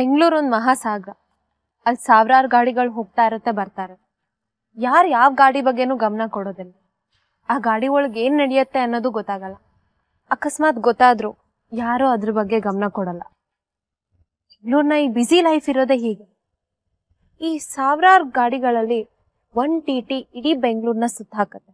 ಬೆಂಗಳೂರು ಒಂದು ಮಹಾಸಾಗರ ಅಲ್ಲಿ ಸಾವಿರಾರು ಗಾಡಿಗಳು ಹೋಗ್ತಾ ಇರುತ್ತೆ ಬರ್ತಾರೆ ಯಾರು ಯಾವ ಗಾಡಿ ಬಗ್ಗೆನೂ ಗಮನ ಕೊಡೋದಿಲ್ಲ ಆ ಗಾಡಿ ಒಳಗೆ ಏನು ನಡೆಯುತ್ತೆ ಅನ್ನೋದು ಗೊತ್ತಾಗಲ್ಲ ಅಕಸ್ಮಾತ್ ಗೊತ್ತಾದರೂ ಯಾರೂ ಅದ್ರ ಬಗ್ಗೆ ಗಮನ ಕೊಡಲ್ಲ ಬೆಂಗಳೂರಿನ ಈ ಬ್ಯುಸಿ ಲೈಫ್ ಇರೋದೇ ಹೀಗೆ ಈ ಸಾವಿರಾರು ಗಾಡಿಗಳಲ್ಲಿ ಒನ್ ಟಿ ಟಿ ಇಡೀ ಬೆಂಗಳೂರನ್ನ ಸುತ್ತಾಕತ್ತೆ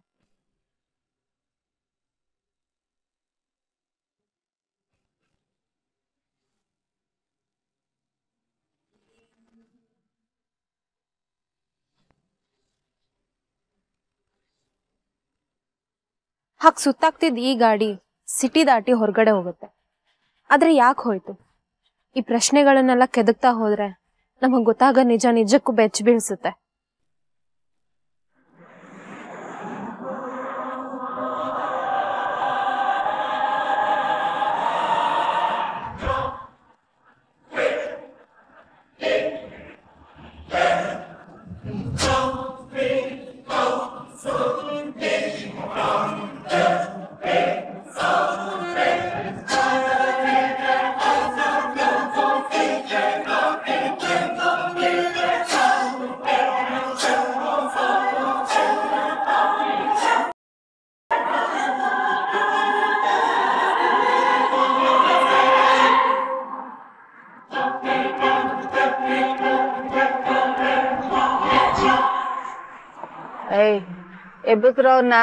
ಹಾಗೆ ಸುತ್ತಾಗ್ತಿದ್ದ ಈ ಗಾಡಿ ಸಿಟಿ ದಾಟಿ ಹೊರಗಡೆ ಹೋಗುತ್ತೆ ಆದರೆ ಯಾಕೆ ಹೋಯ್ತು ಈ ಪ್ರಶ್ನೆಗಳನ್ನೆಲ್ಲ ಕೆದಕ್ತಾ ಹೋದ್ರೆ ನಮಗೆ ಗೊತ್ತಾಗ ನಿಜ ನಿಜಕ್ಕೂ ಬೆಚ್ಚ ಬೀಳಿಸುತ್ತೆ ಎಬ್ಬಿಸ್ರವ್ನ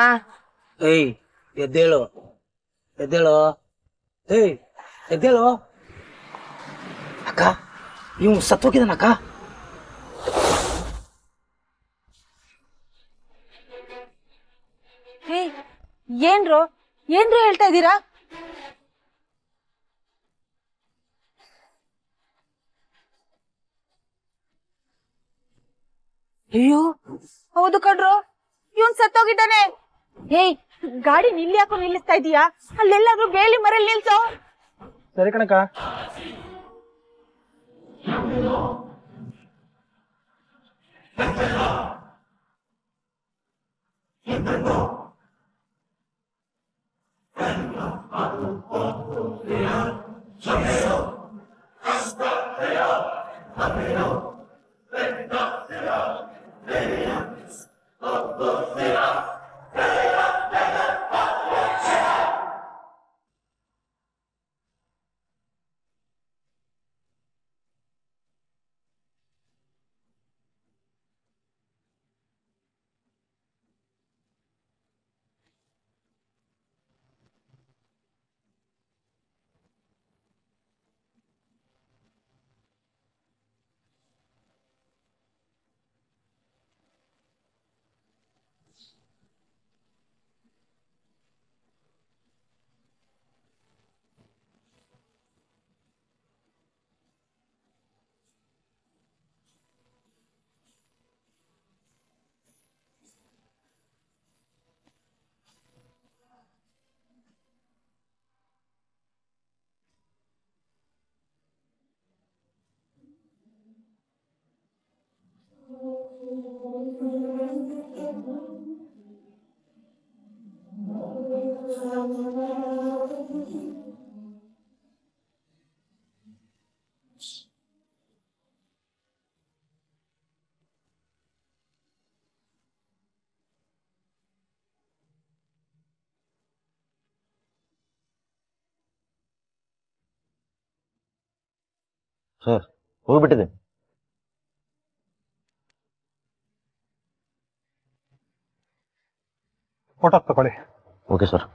ಏಯ್ ಎದ್ದೇಳು ಎದ್ದೇಳು ಏಯ್ ಎದ್ದೇಳು ಅಕ್ಕ ಇವ್ ಸತ್ತೋಗಿದಾನ ಅಕ್ಕ ಹೇ ಏನ್ರು ಏನ್ರು ಹೇಳ್ತಾ ಇದ್ದೀರಾ ಅಯ್ಯೋ ಹೌದು ಕಣ್ರು ಇವನ್ ಸತ್ತೋಗಿದ್ದಾನೆ ಹೇ ಗಾಡಿ ನಿಲ್ಲಿ ಹಾಕೋ ನಿಲ್ಲಿಸ್ತಾ ಇದೀಯಾ ಅಲ್ಲೆಲ್ಲಾದ್ರೂ ಬೇಲಿ ಮರಲ್ಲಿ ನಿಲ್ಸೋ ಸರಿ ಕಣಕ हो बेटे दे फोटो तक तो ओके सर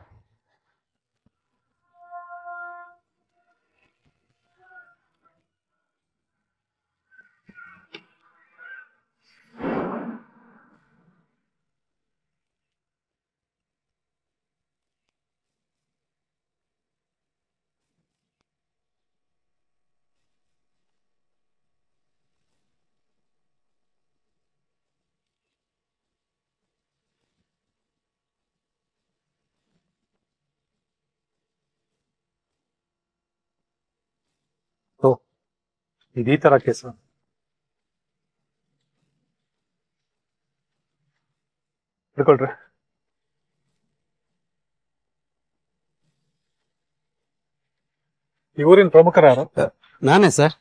ಇದೇ ತರ ಕೇಸ ಹಿಡ್ಕೊಳ್ರಿ ಈ ಊರಿನ ಪ್ರಮುಖರ ಯಾರು ನಾನೇ ಸರ್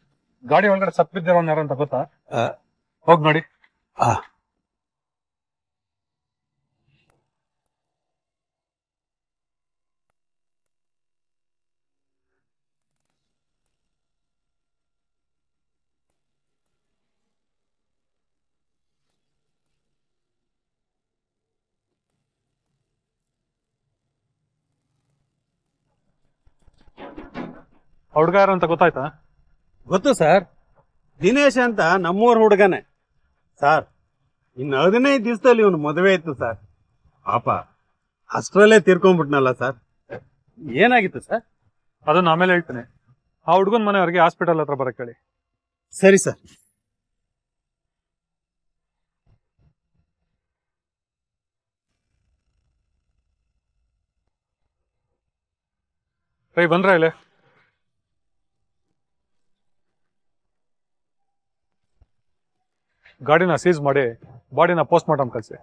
ಗಾಡಿ ಒಳಗಡೆ ಸಪ್ಪಿದ್ದೇವನ್ ಯಾರು ಅಂತ ಗೊತ್ತಾ ಹೋಗ್ ನೋಡಿ ಆ ಹುಡುಗ ಅಂತ ಗೊತ್ತಾಯ್ತಾ ಗೊತ್ತು ಸರ್ ದಿನೇಶ್ ಅಂತ ನಮ್ಮೂರ್ ಹುಡುಗನೇ ಸರ್ ಇನ್ನು ಹದಿನೈದು ದಿವಸದಲ್ಲಿ ಇವನು ಮದುವೆ ಇತ್ತು ಸರ್ ಪಾಪ ಅಷ್ಟರಲ್ಲೇ ತೀರ್ಕೊಂಡ್ಬಿಟ್ನಲ್ಲ ಸರ್ ಏನಾಗಿತ್ತು ಸರ್ ಅದನ್ನ ಆಮೇಲೆ ಹೇಳ್ತೇನೆ ಆ ಹುಡುಗನ ಅವ್ರಿಗೆ ಹಾಸ್ಪಿಟಲ್ ಹತ್ರ ಬರಕ್ಕೆ ಹೇಳಿ ಸರಿ ಸರ್ ರೈ ಬಂದ್ರೆ ಇಲ್ಲೇ ಗಾಡಿನ ಸೀಸ್ ಮಾಡಿ ಬಾಡಿನ ಪೋಸ್ಟ್ ಮಾರ್ಟಮ್ ಕಳಿಸಿ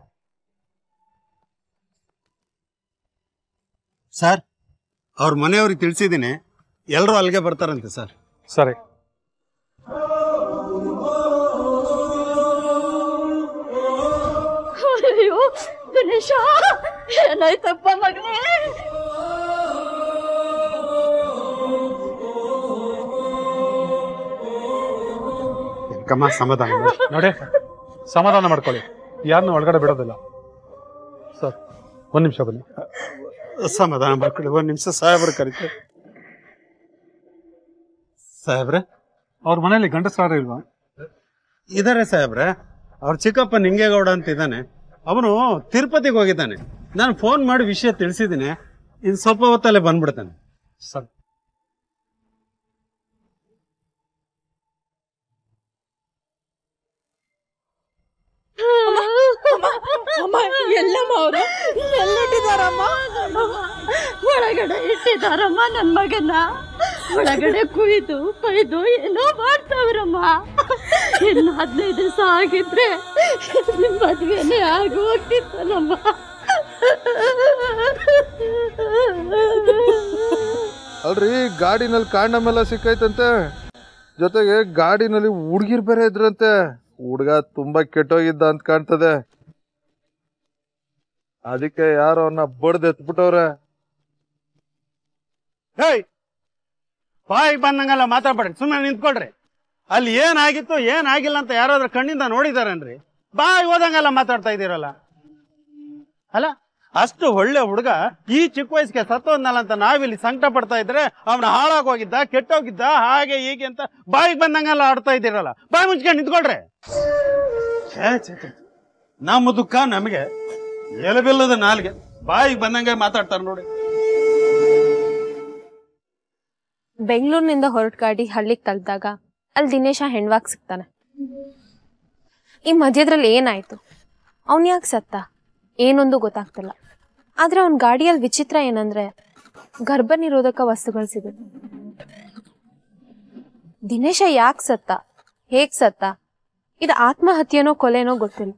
ಸರ್ ಅವ್ರ ಮನೆಯವ್ರಿಗೆ ತಿಳಿಸಿದ್ದೀನಿ ಎಲ್ಲರೂ ಅಲ್ಲಿಗೆ ಬರ್ತಾರಂತೆ ಸರ್ ಸರಿ ಗಣೇಶ ಏನಾಯ್ತಪ್ಪ ಕಮ್ಮ ಸಮಾಧಾನ ನೋಡಿ ಸಮಾಧಾನ ಮಾಡ್ಕೊಳ್ಳಿ ಯಾರನ್ನು ಒಳಗಡೆ ಬಿಡೋದಿಲ್ಲ ಸರ್ ಒಂದು ನಿಮಿಷ ಬನ್ನಿ ಸಮಾಧಾನ ಮಾಡ್ಕೊಳ್ಳಿ ಒಂದ್ ನಿಮಿಷ ಸಾಹೇಬ್ರ ಕರಿತ ಸಾಹೇಬ್ರೆ ಅವ್ರ ಮನೇಲಿ ಸಾರ ಇಲ್ವಾ ಇದಾರೆ ಸಾಹೇಬ್ರೆ ಅವ್ರ ಚಿಕ್ಕಪ್ಪ ನಿಂಗೇಗೌಡ ಅಂತ ಇದ್ದಾನೆ ಅವನು ತಿರುಪತಿಗೆ ಹೋಗಿದ್ದಾನೆ ನಾನು ಫೋನ್ ಮಾಡಿ ವಿಷಯ ತಿಳಿಸಿದ್ದೀನಿ ಇನ್ನು ಸ್ವಲ್ಪ ಹೊತ್ತಲ್ಲೇ ಬಂದ್ಬಿಡ್ತಾನೆ ಸರ್ ಎಲ್ಲಮ್ಮ ಅವರು ಎಲ್ಲಿಟ್ಟಿದಾರಮ್ಮ ಒಳಗಡೆ ಇಟ್ಟಿದಾರಮ್ಮ ನನ್ನ ಮಗನ ಒಳಗಡೆ ಕುಯ್ದು ಕೊಯ್ದು ಏನೋ ಮಾಡ್ತಾವ್ರಮ್ಮ ಇನ್ನು ಹದಿನೈದು ದಿವಸ ಆಗಿದ್ರೆ ನಿಮ್ಮ ಮದುವೆನೇ ಆಗಿ ಅಲ್ರಿ ಗಾಡಿನಲ್ಲಿ ಕಾಂಡಮೆಲ್ಲ ಸಿಕ್ಕೈತಂತೆ ಜೊತೆಗೆ ಗಾಡಿನಲ್ಲಿ ಹುಡುಗಿರ್ ಬೇರೆ ಇದ್ರಂತೆ ಹುಡುಗ ತುಂಬಾ ಕೆಟ್ಟೋಗಿದ್ದ ಅಂತ ಕಾಣ್ತದೆ ಅದಕ್ಕೆ ಯಾರು ಅವನ್ನ ಬಡ್ದು ಎತ್ಬಿಟ್ಟವ್ರೆ ಬಾಯಿ ಬಾಯಿಗೆ ಬಂದಂಗೆಲ್ಲ ಸುಮ್ಮನೆ ನಿಂತ್ಕೊಳ್ರಿ ಅಲ್ಲಿ ಏನಾಗಿತ್ತು ಏನಾಗಿಲ್ಲ ಅಂತ ಯಾರಾದ್ರೂ ಕಣ್ಣಿಂದ ನೋಡಿದಾರನ್ರಿ ಬಾಯಿ ಹೋದಂಗೆಲ್ಲ ಮಾತಾಡ್ತಾ ಇದ್ದೀರಲ್ಲ ಅಲ್ಲ ಅಷ್ಟು ಒಳ್ಳೆ ಹುಡುಗ ಈ ಚಿಕ್ಕ ವಯಸ್ಸಿಗೆ ಸತ್ತೋದ್ನಲ್ಲ ಅಂತ ನಾವಿಲ್ಲಿ ಸಂಕಟ ಪಡ್ತಾ ಇದ್ರೆ ಅವನ ಹಾಳಾಗೋಗಿದ್ದ ಕೆಟ್ಟೋಗಿದ್ದ ಹಾಗೆ ಹೀಗೆ ಅಂತ ಬಾಯಿಗೆ ಬಂದಂಗೆಲ್ಲ ಆಡ್ತಾ ಇದ್ದೀರಲ್ಲ ಬಾಯಿ ಮುಚ್ಕೊಂಡು ನಿಂತ್ಕೊಳ್ರಿ ನಮ್ಮ ದುಃಖ ನಮಗೆ ಎಲಬಿಲ್ಲದ ನಾಲ್ಗೆ ಬಾಯಿಗೆ ಬಂದಂಗೆ ಮಾತಾಡ್ತಾರೆ ನೋಡಿ ಬೆಂಗಳೂರಿನಿಂದ ಹೊರಟ ಗಾಡಿ ಹಳ್ಳಿಗೆ ತಲುಪಿದಾಗ ಅಲ್ಲಿ ದಿನೇಶ ಹೆಣ್ವಾಗಿ ಸಿಗ್ತಾನೆ ಈ ಮಧ್ಯದ್ರಲ್ಲಿ ಏನಾಯ್ತು ಅವನ್ ಯಾಕೆ ಸತ್ತ ಏನೊಂದು ಗೊತ್ತಾಗ್ತಿಲ್ಲ ಆದ್ರೆ ಅವನ್ ಗಾಡಿಯಲ್ಲಿ ವಿಚಿತ್ರ ಏನಂದ್ರೆ ಗರ್ಭ ನಿರೋಧಕ ವಸ್ತುಗಳು ಸಿಗುತ್ತೆ ದಿನೇಶ ಯಾಕೆ ಸತ್ತ ಹೇಗ್ ಸತ್ತ ಇದು ಆತ್ಮಹತ್ಯೆನೋ ಕೊಲೆನೋ ಗೊತ್ತಿಲ್ಲ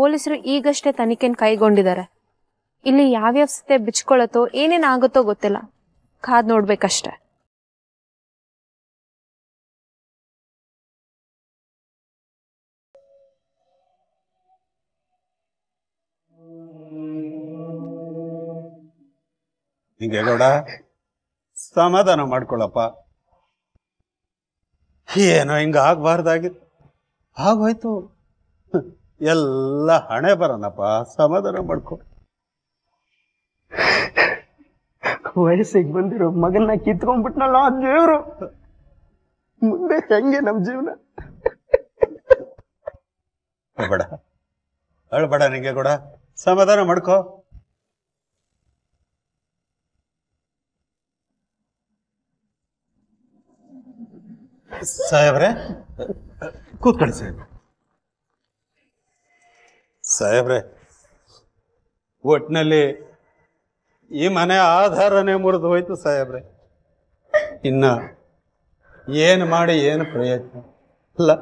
ಪೊಲೀಸರು ಈಗಷ್ಟೇ ತನಿಖೆನ ಕೈಗೊಂಡಿದ್ದಾರೆ ಇಲ್ಲಿ ಯಾವ್ಯಾವ ಸತೆ ಬಿಚ್ಕೊಳತ್ತೋ ಏನೇನ್ ಆಗುತ್ತೋ ಗೊತ್ತಿಲ್ಲ ಕಾದ್ ನೋಡ್ಬೇಕಷ್ಟೆ ಸಮಾಧಾನ ಮಾಡ್ಕೊಳಪ್ಪ ಏನೋ ಹಿಂಗ ಆಗ್ಬಾರ್ದಾಗಿತ್ತು ಆಗೋಯ್ತು ಎಲ್ಲ ಹಣೆ ಬರನಪ್ಪ ಸಮಾಧಾನ ಮಾಡ್ಕೊ ವಯಸ್ಸಿಗೆ ಬಂದಿರೋ ಮಗನ್ನ ಕಿತ್ಕೊಂಡ್ಬಿಟ್ನಲ್ಲ ಆ ದೇವ್ರು ಮುಂದೆ ಹೆಂಗೆ ನಮ್ಮ ಜೀವನ ಬೇಡ ಹೇಳ್ಬೇಡ ನಿಂಗೆ ಕೂಡ ಸಮಾಧಾನ ಮಾಡ್ಕೋ ಸಾಹೇಬ್ರೆ ಕೂತ್ಕೊಳ್ಳಿ ಸಾಹೇಬ್ರೆ ಸಾಹೇಬ್ರೆ ಒಟ್ಟಿನಲ್ಲಿ ಈ ಮನೆ ಆಧಾರನೇ ಮುರಿದು ಹೋಯ್ತು ಸಾಹೇಬ್ರೆ ಇನ್ನ ಏನು ಮಾಡಿ ಏನು ಪ್ರಯತ್ನ ಅಲ್ಲ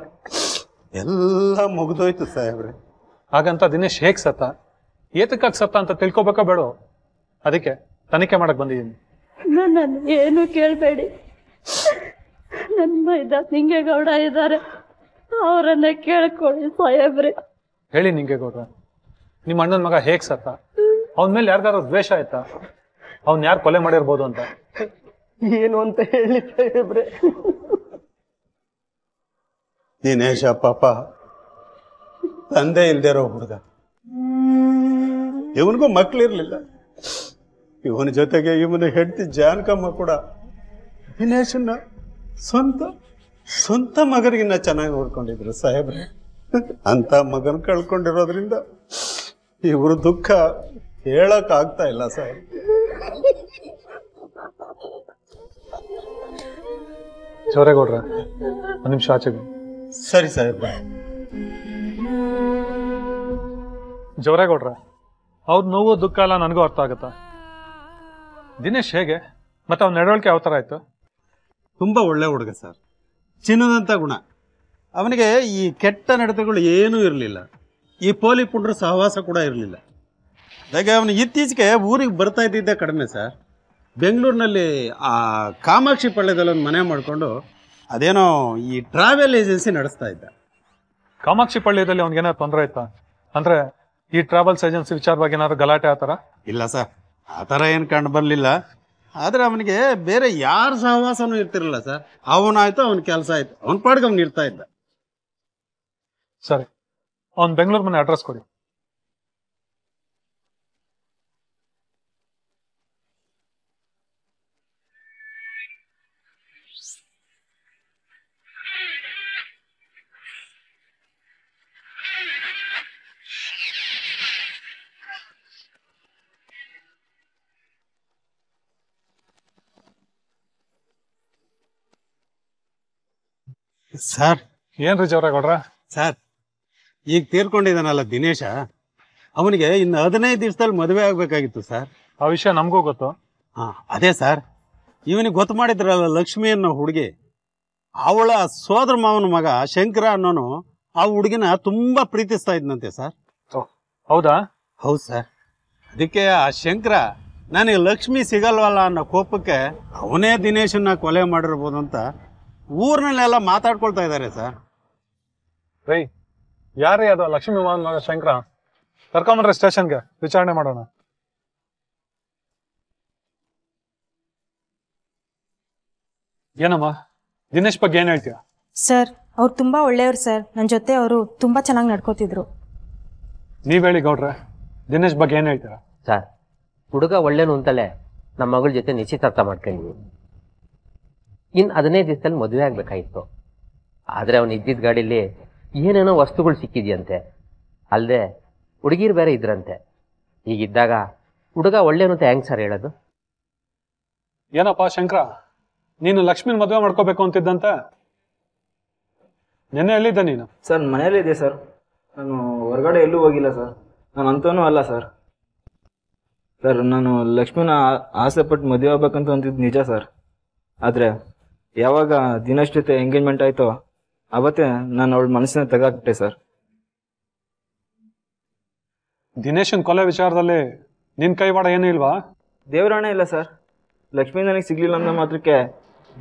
ಎಲ್ಲ ಮುಗಿದೋಯ್ತು ಸಾಹೇಬ್ರೆ ಹಾಗಂತ ದಿನೇಶ್ ಹೇಗೆ ಸತ್ತ ಏತಕ್ಕಾಗಿ ಸತ್ತ ಅಂತ ತಿಳ್ಕೊಬೇಕಾ ಬೇಡ ಅದಕ್ಕೆ ತನಿಖೆ ಮಾಡಕ್ ಬಂದಿದ್ದೀನಿ ನಾನು ಏನು ಕೇಳಬೇಡಿ ನನ್ನ ಮೈದ ಸಿಂಗೇಗೌಡ ಗೌಡ ಇದ್ದಾರೆ ಅವರನ್ನ ಕೇಳ್ಕೊಳ್ಳಿ ಸಾಹೇಬ್ರೆ ಹೇಳಿ ನಿಂಗೆ ಗೌಡ್ರ ನಿಮ್ಮ ಅಣ್ಣನ ಮಗ ಹೇಗ್ ಸತ್ತ ಅವನ ಮೇಲೆ ಯಾರಿಗಾದ್ರೂ ದ್ವೇಷ ಆಯ್ತಾ ಅವನ್ ಯಾರು ಕೊಲೆ ಮಾಡಿರ್ಬೋದು ಅಂತ ಏನು ಅಂತ ಹೇಳಿ ದಿನೇಶ ಪಾಪ ತಂದೆ ಇಲ್ದಿರೋ ಹುಡುಗ ಇವನಿಗೂ ಮಕ್ಳಿರ್ಲಿಲ್ಲ ಇವನ ಜೊತೆಗೆ ಇವನ ಹೆಂಡತಿ ಜಾನಕಮ್ಮ ಕೂಡ ದಿನೇಶನ್ನ ಸ್ವಂತ ಸ್ವಂತ ಮಗರಿಗಿನ್ನ ಚೆನ್ನಾಗಿ ನೋಡ್ಕೊಂಡಿದ್ರು ಸಾಹೇಬ್ರೆ ಅಂತ ಮಗನ್ ಕಳ್ಕೊಂಡಿರೋದ್ರಿಂದ ಇವರು ದುಃಖ ಹೇಳಕ್ ಆಗ್ತಾ ಇಲ್ಲ ಸರ್ ಜೋರೇಗೌಡ್ರ ಒಂದು ನಿಮಿಷ ಆಚೆಗೆ ಸರಿ ಸರ್ ಜೋರೇಗೌಡ್ರ ಅವ್ರ ನೋವು ದುಃಖ ಅಲ್ಲ ನನಗೂ ಅರ್ಥ ಆಗುತ್ತಾ ದಿನೇಶ್ ಹೇಗೆ ಮತ್ತೆ ಅವ್ನ ನಡವಳಿಕೆ ಯಾವ ಥರ ಆಯ್ತು ತುಂಬ ಒಳ್ಳೆ ಹುಡುಗ ಸರ್ ಚಿನ್ನದಂಥ ಗುಣ ಅವನಿಗೆ ಈ ಕೆಟ್ಟ ನಡತೆಗಳು ಏನೂ ಇರಲಿಲ್ಲ ಈ ಪೋಲಿ ಪುಂಡ್ರ ಸಹವಾಸ ಕೂಡ ಇರಲಿಲ್ಲ ಹಾಗೆ ಅವನು ಇತ್ತೀಚೆಗೆ ಊರಿಗೆ ಬರ್ತಾ ಇದ್ದಿದ್ದೆ ಕಡಿಮೆ ಸರ್ ಬೆಂಗಳೂರಿನಲ್ಲಿ ಆ ಕಾಮಾಕ್ಷಿ ಪಳ್ಳ್ಯದಲ್ಲಿ ಒಂದು ಮನೆ ಮಾಡಿಕೊಂಡು ಅದೇನೋ ಈ ಟ್ರಾವೆಲ್ ಏಜೆನ್ಸಿ ನಡೆಸ್ತಾ ಇದ್ದ ಕಾಮಾಕ್ಷಿ ಅವ್ನಿಗೆ ಏನಾದ್ರು ತೊಂದರೆ ಆಯ್ತಾ ಅಂದ್ರೆ ಈ ಟ್ರಾವೆಲ್ಸ್ ಏಜೆನ್ಸಿ ವಿಚಾರವಾಗಿ ಏನಾದರೂ ಗಲಾಟೆ ಆತರ ಇಲ್ಲ ಸರ್ ಆ ಥರ ಏನು ಕಂಡು ಬರಲಿಲ್ಲ ಆದರೆ ಅವನಿಗೆ ಬೇರೆ ಯಾರ ಸಹವಾಸನೂ ಇರ್ತಿರಲಿಲ್ಲ ಸರ್ ಅವನಾಯಿತು ಅವನ ಕೆಲಸ ಆಯ್ತು ಅವನ ಪಾಡ್ಗೆ ಅವ್ನು ಇರ್ತಾ ಇದ್ದ ಸರಿ ಅವ್ನು ಬೆಂಗಳೂರು ಮನೆ ಅಡ್ರೆಸ್ ಕೊಡಿ ಸರ್ ಏನ್ರಿ ಜವರೇಗೌಡ್ರ ಸರ್ ಈಗ ತೀರ್ಕೊಂಡಿದ್ದಾನಲ್ಲ ದಿನೇಶ ಅವನಿಗೆ ಇನ್ನು ಹದಿನೈದು ದಿವಸದಲ್ಲಿ ಮದುವೆ ಆಗಬೇಕಾಗಿತ್ತು ಸರ್ ಆ ವಿಷಯ ನಮಗೂ ಗೊತ್ತು ಹಾಂ ಅದೇ ಸರ್ ಇವನಿಗೆ ಗೊತ್ತು ಮಾಡಿದ್ರಲ್ಲ ಲಕ್ಷ್ಮಿ ಅನ್ನೋ ಹುಡುಗಿ ಅವಳ ಸೋದರ ಮಾವನ ಮಗ ಶಂಕರ ಅನ್ನೋನು ಆ ಹುಡುಗಿನ ತುಂಬಾ ಪ್ರೀತಿಸ್ತಾ ಇದ್ನಂತೆ ಸರ್ ಹೌದಾ ಹೌದು ಸರ್ ಅದಕ್ಕೆ ಆ ಶಂಕರ ನನಗೆ ಲಕ್ಷ್ಮಿ ಸಿಗಲ್ವಲ್ಲ ಅನ್ನೋ ಕೋಪಕ್ಕೆ ಅವನೇ ದಿನೇಶನ್ನ ಕೊಲೆ ಮಾಡಿರ್ಬೋದು ಅಂತ ಊರಿನಲ್ಲೆಲ್ಲ ಮಾತಾಡ್ಕೊಳ್ತಾ ಇದ್ದಾರೆ ಸರ್ ರೈ ಯಾರೇ ಅದು ಲಕ್ಷ್ಮೀ ಮಹನ್ ಮಗ ಶಂಕರ ಕರ್ಕೊಂಬಂದ್ರೆ ಸ್ಟೇಷನ್ಗೆ ವಿಚಾರಣೆ ಮಾಡೋಣ ಏನಮ್ಮ ದಿನೇಶ್ ಬಗ್ಗೆ ಏನ್ ಹೇಳ್ತೀಯ ಸರ್ ಅವ್ರು ತುಂಬಾ ಒಳ್ಳೆಯವ್ರು ಸರ್ ನನ್ನ ಜೊತೆ ಅವರು ತುಂಬಾ ಚೆನ್ನಾಗಿ ನಡ್ಕೋತಿದ್ರು ನೀವ್ ಹೇಳಿ ಗೌಡ್ರೆ ದಿನೇಶ್ ಬಗ್ಗೆ ಏನ್ ಹೇಳ್ತೀರಾ ಸರ್ ಹುಡುಗ ಒಳ್ಳೇನು ಅಂತಲೇ ನಮ್ಮ ಮಗಳ ಜೊತೆ ನಿಶ್ಚಿತಾರ್ಥ ಮಾಡ್ಕೊಂಡಿದ್ವಿ ಇನ್ ಹದಿನೈದು ದಿವಸದಲ್ಲಿ ಮದುವೆ ಆಗ್ಬೇಕಾಯ್ತು ಆದ್ರೆ ಅವನು ಇದ್ದಿದ್ದ ಗಾಡೀಲಿ ಏನೇನೋ ವಸ್ತುಗಳು ಸಿಕ್ಕಿದೆಯಂತೆ ಅಲ್ಲದೆ ಹುಡುಗಿರು ಬೇರೆ ಇದ್ರಂತೆ ಹೀಗಿದ್ದಾಗ ಹುಡುಗ ಒಳ್ಳೇನು ಅಂತ ಹೆಂಗ್ ಸರ್ ಹೇಳೋದು ಏನಪ್ಪ ಶಂಕರ ನೀನು ಲಕ್ಷ್ಮಿನ ಮದುವೆ ಮಾಡ್ಕೋಬೇಕು ಅಂತಿದ್ದಂತೆ ನೆನ್ನೆ ಎಲ್ಲಿದ್ದ ನೀನು ಸರ್ ಮನೆಯಲ್ಲಿದೆ ಸರ್ ನಾನು ಹೊರಗಡೆ ಎಲ್ಲೂ ಹೋಗಿಲ್ಲ ಸರ್ ನಾನು ಅಂತನೂ ಅಲ್ಲ ಸರ್ ಸರ್ ನಾನು ಲಕ್ಷ್ಮೀನ ಆಸೆ ಪಟ್ಟು ಮದುವೆ ಆಗ್ಬೇಕಂತ ಅಂತಿದ್ದು ನಿಜ ಸರ್ ಆದರೆ ಯಾವಾಗ ದಿನಷ್ಟೊತ್ತೆ ಎಂಗೇಜ್ಮೆಂಟ್ ಆಯಿತೋ ಅವತ್ತೇ ನಾನು ಅವಳ ಮನಸ್ಸಿನ ತೆಗಾಕ್ಬಿಟ್ಟೆ ಸರ್ ದಿನೇಶನ್ ಕೊಲೆ ವಿಚಾರದಲ್ಲಿ ನಿನ್ ಕೈವಾಡ ಏನೂ ಇಲ್ವಾ ದೇವರಾಣೆ ಇಲ್ಲ ಸರ್ ಲಕ್ಷ್ಮೀ ನನಗೆ ಸಿಗ್ಲಿಲ್ಲ ಅನ್ನೋ ಮಾತ್ರಕ್ಕೆ